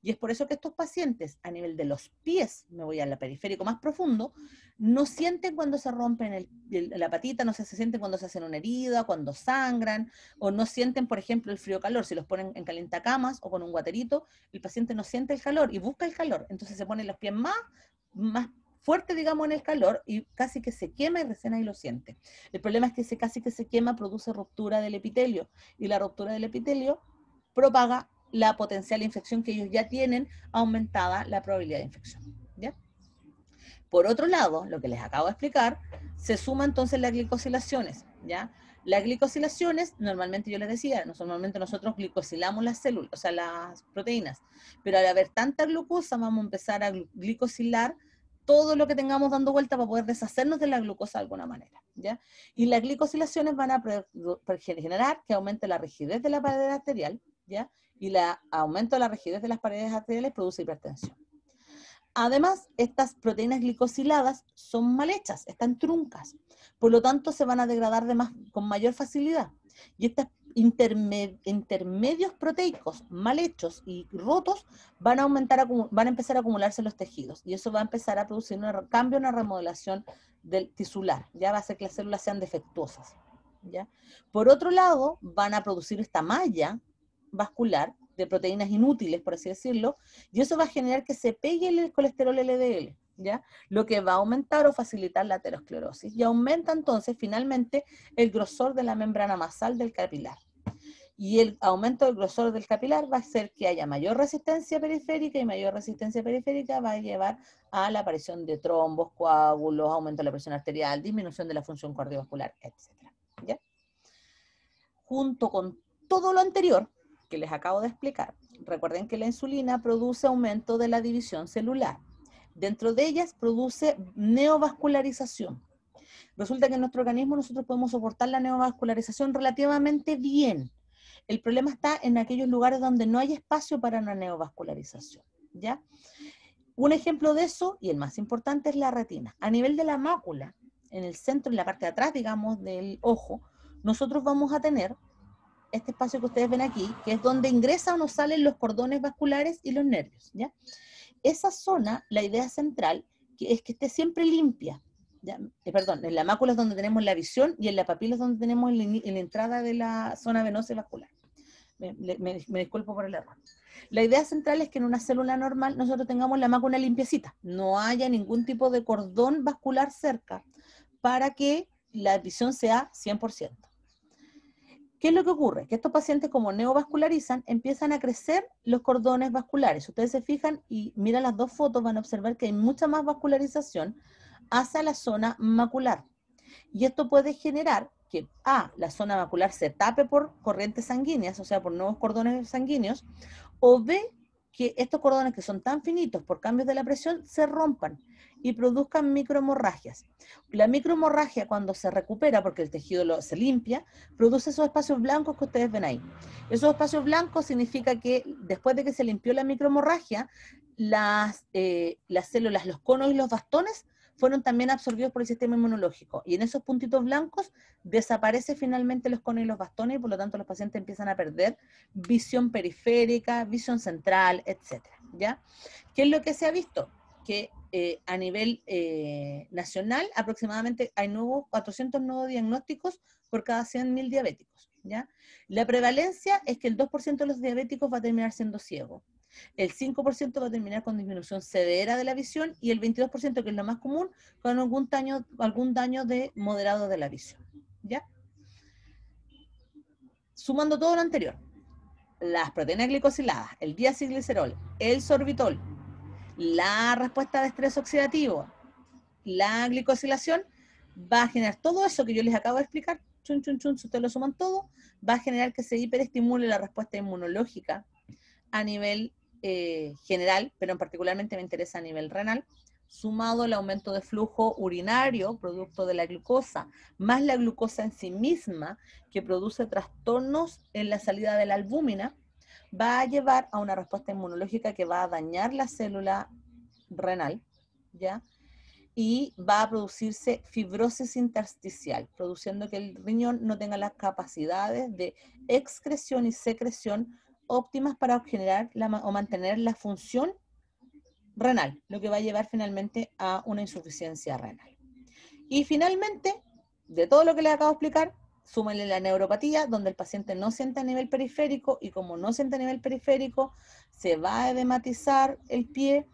Y es por eso que estos pacientes a nivel de los pies, me voy a la periférico más profundo, no sienten cuando se rompen la patita, no se, se, sienten cuando se hacen una herida, cuando sangran, o no sienten, por ejemplo, el frío-calor. Si los ponen en calentacamas o con un guaterito, el paciente no siente el calor y busca el calor. Entonces se ponen los pies más, más fuerte, digamos, en el calor y casi que se quema y recién y lo siente. El problema es que ese casi que se quema produce ruptura del epitelio y la ruptura del epitelio propaga la potencial infección que ellos ya tienen aumentada la probabilidad de infección. Por otro lado, lo que les acabo de explicar, se suma entonces las glicosilaciones. ¿ya? Las glicosilaciones, normalmente yo les decía, normalmente nosotros glicosilamos las células, o sea, las proteínas, pero al haber tanta glucosa vamos a empezar a glicosilar todo lo que tengamos dando vuelta para poder deshacernos de la glucosa de alguna manera. ¿ya? Y las glicosilaciones van a generar que aumente la rigidez de la pared arterial, ¿ya? y el aumento de la rigidez de las paredes arteriales produce hipertensión. Además, estas proteínas glicosiladas son mal hechas, están truncas, por lo tanto se van a degradar más, con mayor facilidad. Y estas intermedios proteicos mal hechos y rotos van a, aumentar, van a empezar a acumularse en los tejidos y eso va a empezar a producir un cambio, una remodelación del tisular, ya va a hacer que las células sean defectuosas. Por otro lado, van a producir esta malla vascular de proteínas inútiles, por así decirlo, y eso va a generar que se pegue el colesterol LDL. Lo que va a aumentar o facilitar la aterosclerosis y aumenta entonces finalmente el grosor de la membrana basal del capilar. Y el aumento del grosor del capilar va a hacer que haya mayor resistencia periférica y mayor resistencia periférica va a llevar a la aparición de trombos, coágulos, aumento de la presión arterial, disminución de la función cardiovascular, etc. Junto con todo lo anterior que les acabo de explicar, recuerden que la insulina produce aumento de la división celular Dentro de ellas produce neovascularización. Resulta que en nuestro organismo nosotros podemos soportar la neovascularización relativamente bien. El problema está en aquellos lugares donde no hay espacio para una neovascularización. ¿ya? Un ejemplo de eso, y el más importante, es la retina. A nivel de la mácula, en el centro, en la parte de atrás, digamos, del ojo, nosotros vamos a tener este espacio que ustedes ven aquí, que es donde ingresan o salen los cordones vasculares y los nervios, ¿ya? esa zona, la idea central, es que esté siempre limpia. Eh, perdón, en la mácula es donde tenemos la visión y en la papila es donde tenemos la entrada de la zona venosa y vascular. me, disculpo por el error. La idea central es que en una célula normal nosotros tengamos la mácula limpiecita, no haya ningún tipo de cordón vascular cerca para que la visión sea 100%. ¿Qué es lo que ocurre? Que estos pacientes, como neovascularizan, empiezan a crecer los cordones vasculares. Ustedes se fijan y miran las dos fotos, van a observar que hay mucha más vascularización hacia la zona macular. Y esto puede generar que A, la zona macular se tape por corrientes sanguíneas, o sea, por nuevos cordones sanguíneos, o B, que estos cordones que son tan finitos por cambios de la presión se rompan y produzcan microhemorragias. La microhemorragia cuando se recupera, porque el tejido se limpia, produce esos espacios blancos que ustedes ven ahí. Esos espacios blancos significa que después de que se limpió la microhemorragia, las, eh, las células, los conos y los bastones fueron también absorbidos por el sistema inmunológico. Y en esos puntitos blancos desaparecen finalmente los conos y los bastones y por lo tanto los pacientes empiezan a perder visión periférica, visión central, etc. ¿ya? ¿Qué es lo que se ha visto? Que eh, a nivel eh, nacional aproximadamente hay nuevos, 400 nuevos diagnósticos por cada 100.000 diabéticos. ¿ya? La prevalencia es que el 2% de los diabéticos va a terminar siendo ciego. El 5% va a terminar con disminución severa de la visión y el 22%, que es lo más común, con algún daño, algún daño de moderado de la visión. ¿Ya? Sumando todo lo anterior, las proteínas glicosiladas, el diacilglicerol, el sorbitol, la respuesta de estrés oxidativo, la glicosilación, va a generar todo eso que yo les acabo de explicar, chun, chun, chun, si ustedes lo suman todo, va a generar que se hiperestimule la respuesta inmunológica a nivel eh, general, pero en particularmente me interesa a nivel renal, sumado el aumento de flujo urinario producto de la glucosa, más la glucosa en sí misma que produce trastornos en la salida de la albúmina, va a llevar a una respuesta inmunológica que va a dañar la célula renal, ¿ya? Y va a producirse fibrosis intersticial, produciendo que el riñón no tenga las capacidades de excreción y secreción óptimas para generar la, o mantener la función renal, lo que va a llevar finalmente a una insuficiencia renal. Y finalmente, de todo lo que les acabo de explicar, súmenle la neuropatía, donde el paciente no siente a nivel periférico y como no siente a nivel periférico, se va a edematizar el pie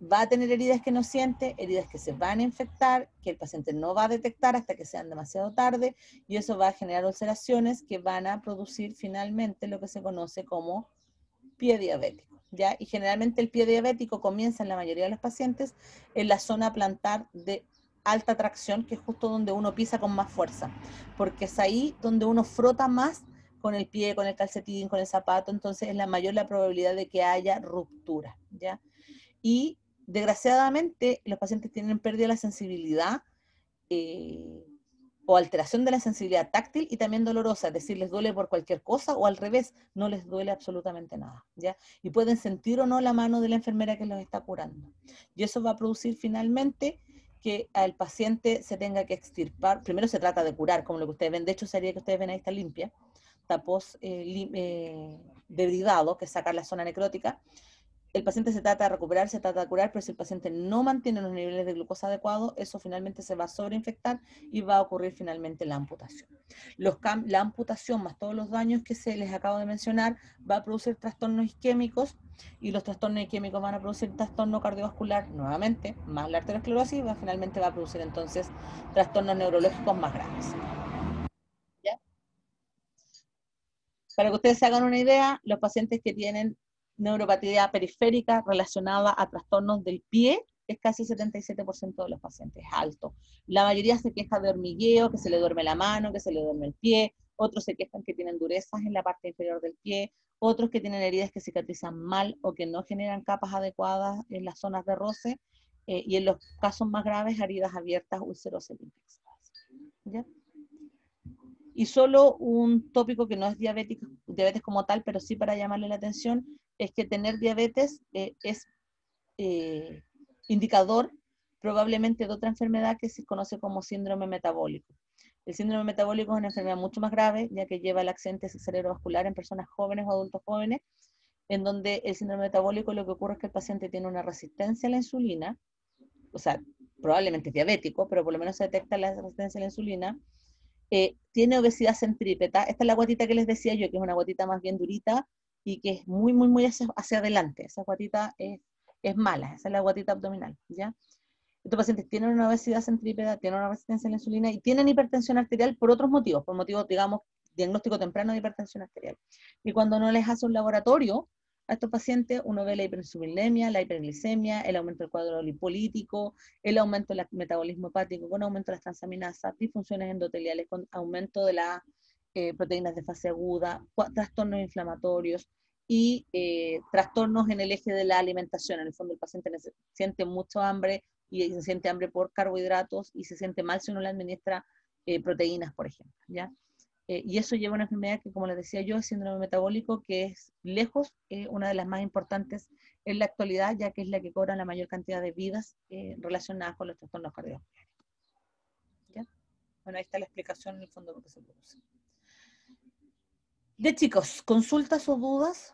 va a tener heridas que no siente, heridas que se van a infectar, que el paciente no va a detectar hasta que sean demasiado tarde, y eso va a generar ulceraciones que van a producir finalmente lo que se conoce como pie diabético. ¿ya? Y generalmente el pie diabético comienza en la mayoría de los pacientes en la zona plantar de alta tracción, que es justo donde uno pisa con más fuerza, porque es ahí donde uno frota más con el pie, con el calcetín, con el zapato, entonces es la mayor la probabilidad de que haya ruptura, ¿ya? Y Desgraciadamente, los pacientes tienen pérdida de la sensibilidad eh, o alteración de la sensibilidad táctil y también dolorosa, es decir, les duele por cualquier cosa o al revés, no les duele absolutamente nada, ¿ya? Y pueden sentir o no la mano de la enfermera que los está curando. Y eso va a producir finalmente que al paciente se tenga que extirpar, primero se trata de curar, como lo que ustedes ven, de hecho sería que ustedes ven ahí está limpia, tapos eh, eh que es sacar la zona necrótica, el paciente se trata de recuperar, se trata de curar, pero si el paciente no mantiene los niveles de glucosa adecuados, eso finalmente se va a sobreinfectar y va a ocurrir finalmente la amputación. la amputación más todos los daños que se les acabo de mencionar va a producir trastornos isquémicos y los trastornos isquémicos van a producir trastorno cardiovascular nuevamente, más la arteriosclerosis, va, finalmente va a producir entonces trastornos neurológicos más graves. Para que ustedes se hagan una idea, los pacientes que tienen neuropatía periférica relacionada a trastornos del pie, es casi 77% de los pacientes alto. La mayoría se queja de hormigueo, que se le duerme la mano, que se le duerme el pie, otros se quejan que tienen durezas en la parte inferior del pie, otros que tienen heridas que cicatrizan mal o que no generan capas adecuadas en las zonas de roce, eh, y en los casos más graves, heridas abiertas ulcerosas ¿Ya? Y solo un tópico que no es diabético, diabetes como tal, pero sí para llamarle la atención, es que tener diabetes eh, es eh, indicador probablemente de otra enfermedad que se conoce como síndrome metabólico. El síndrome metabólico es una enfermedad mucho más grave, ya que lleva al accidente cerebrovascular en personas jóvenes o adultos jóvenes, en donde el síndrome metabólico lo que ocurre es que el paciente tiene una resistencia a la insulina, o sea, probablemente diabético, pero por lo menos se detecta la resistencia a la insulina, eh, tiene obesidad centrípeta, esta es la guatita que les decía yo, que es una guatita más bien durita, y que es muy, muy, muy hacia, adelante. Esa guatita es, es, mala, esa es la guatita abdominal, ¿ya? Estos pacientes tienen una obesidad centrípeda, tienen una resistencia a la insulina y tienen hipertensión arterial por otros motivos, por motivos, digamos, diagnóstico temprano de hipertensión arterial. Y cuando no les hace un laboratorio a estos pacientes, uno ve la hiperinsulinemia, la hiperglicemia, el aumento del cuadro lipolítico, el aumento del metabolismo hepático con aumento de las transaminasas, disfunciones endoteliales con aumento de la eh, proteínas de fase aguda, trastornos inflamatorios y eh, trastornos en el eje de la alimentación. En el fondo el paciente siente mucho hambre y se siente hambre por carbohidratos y se siente mal si uno le administra eh, proteínas, por ejemplo. ¿ya? y eso lleva a una enfermedad que, como les decía yo, es síndrome metabólico, que es lejos una de las más importantes en la actualidad, ya que es la que cobra la mayor cantidad de vidas relacionadas con los trastornos cardiovasculares. Bueno, ahí está la explicación en el fondo de lo que se produce. De chicos, consultas o dudas.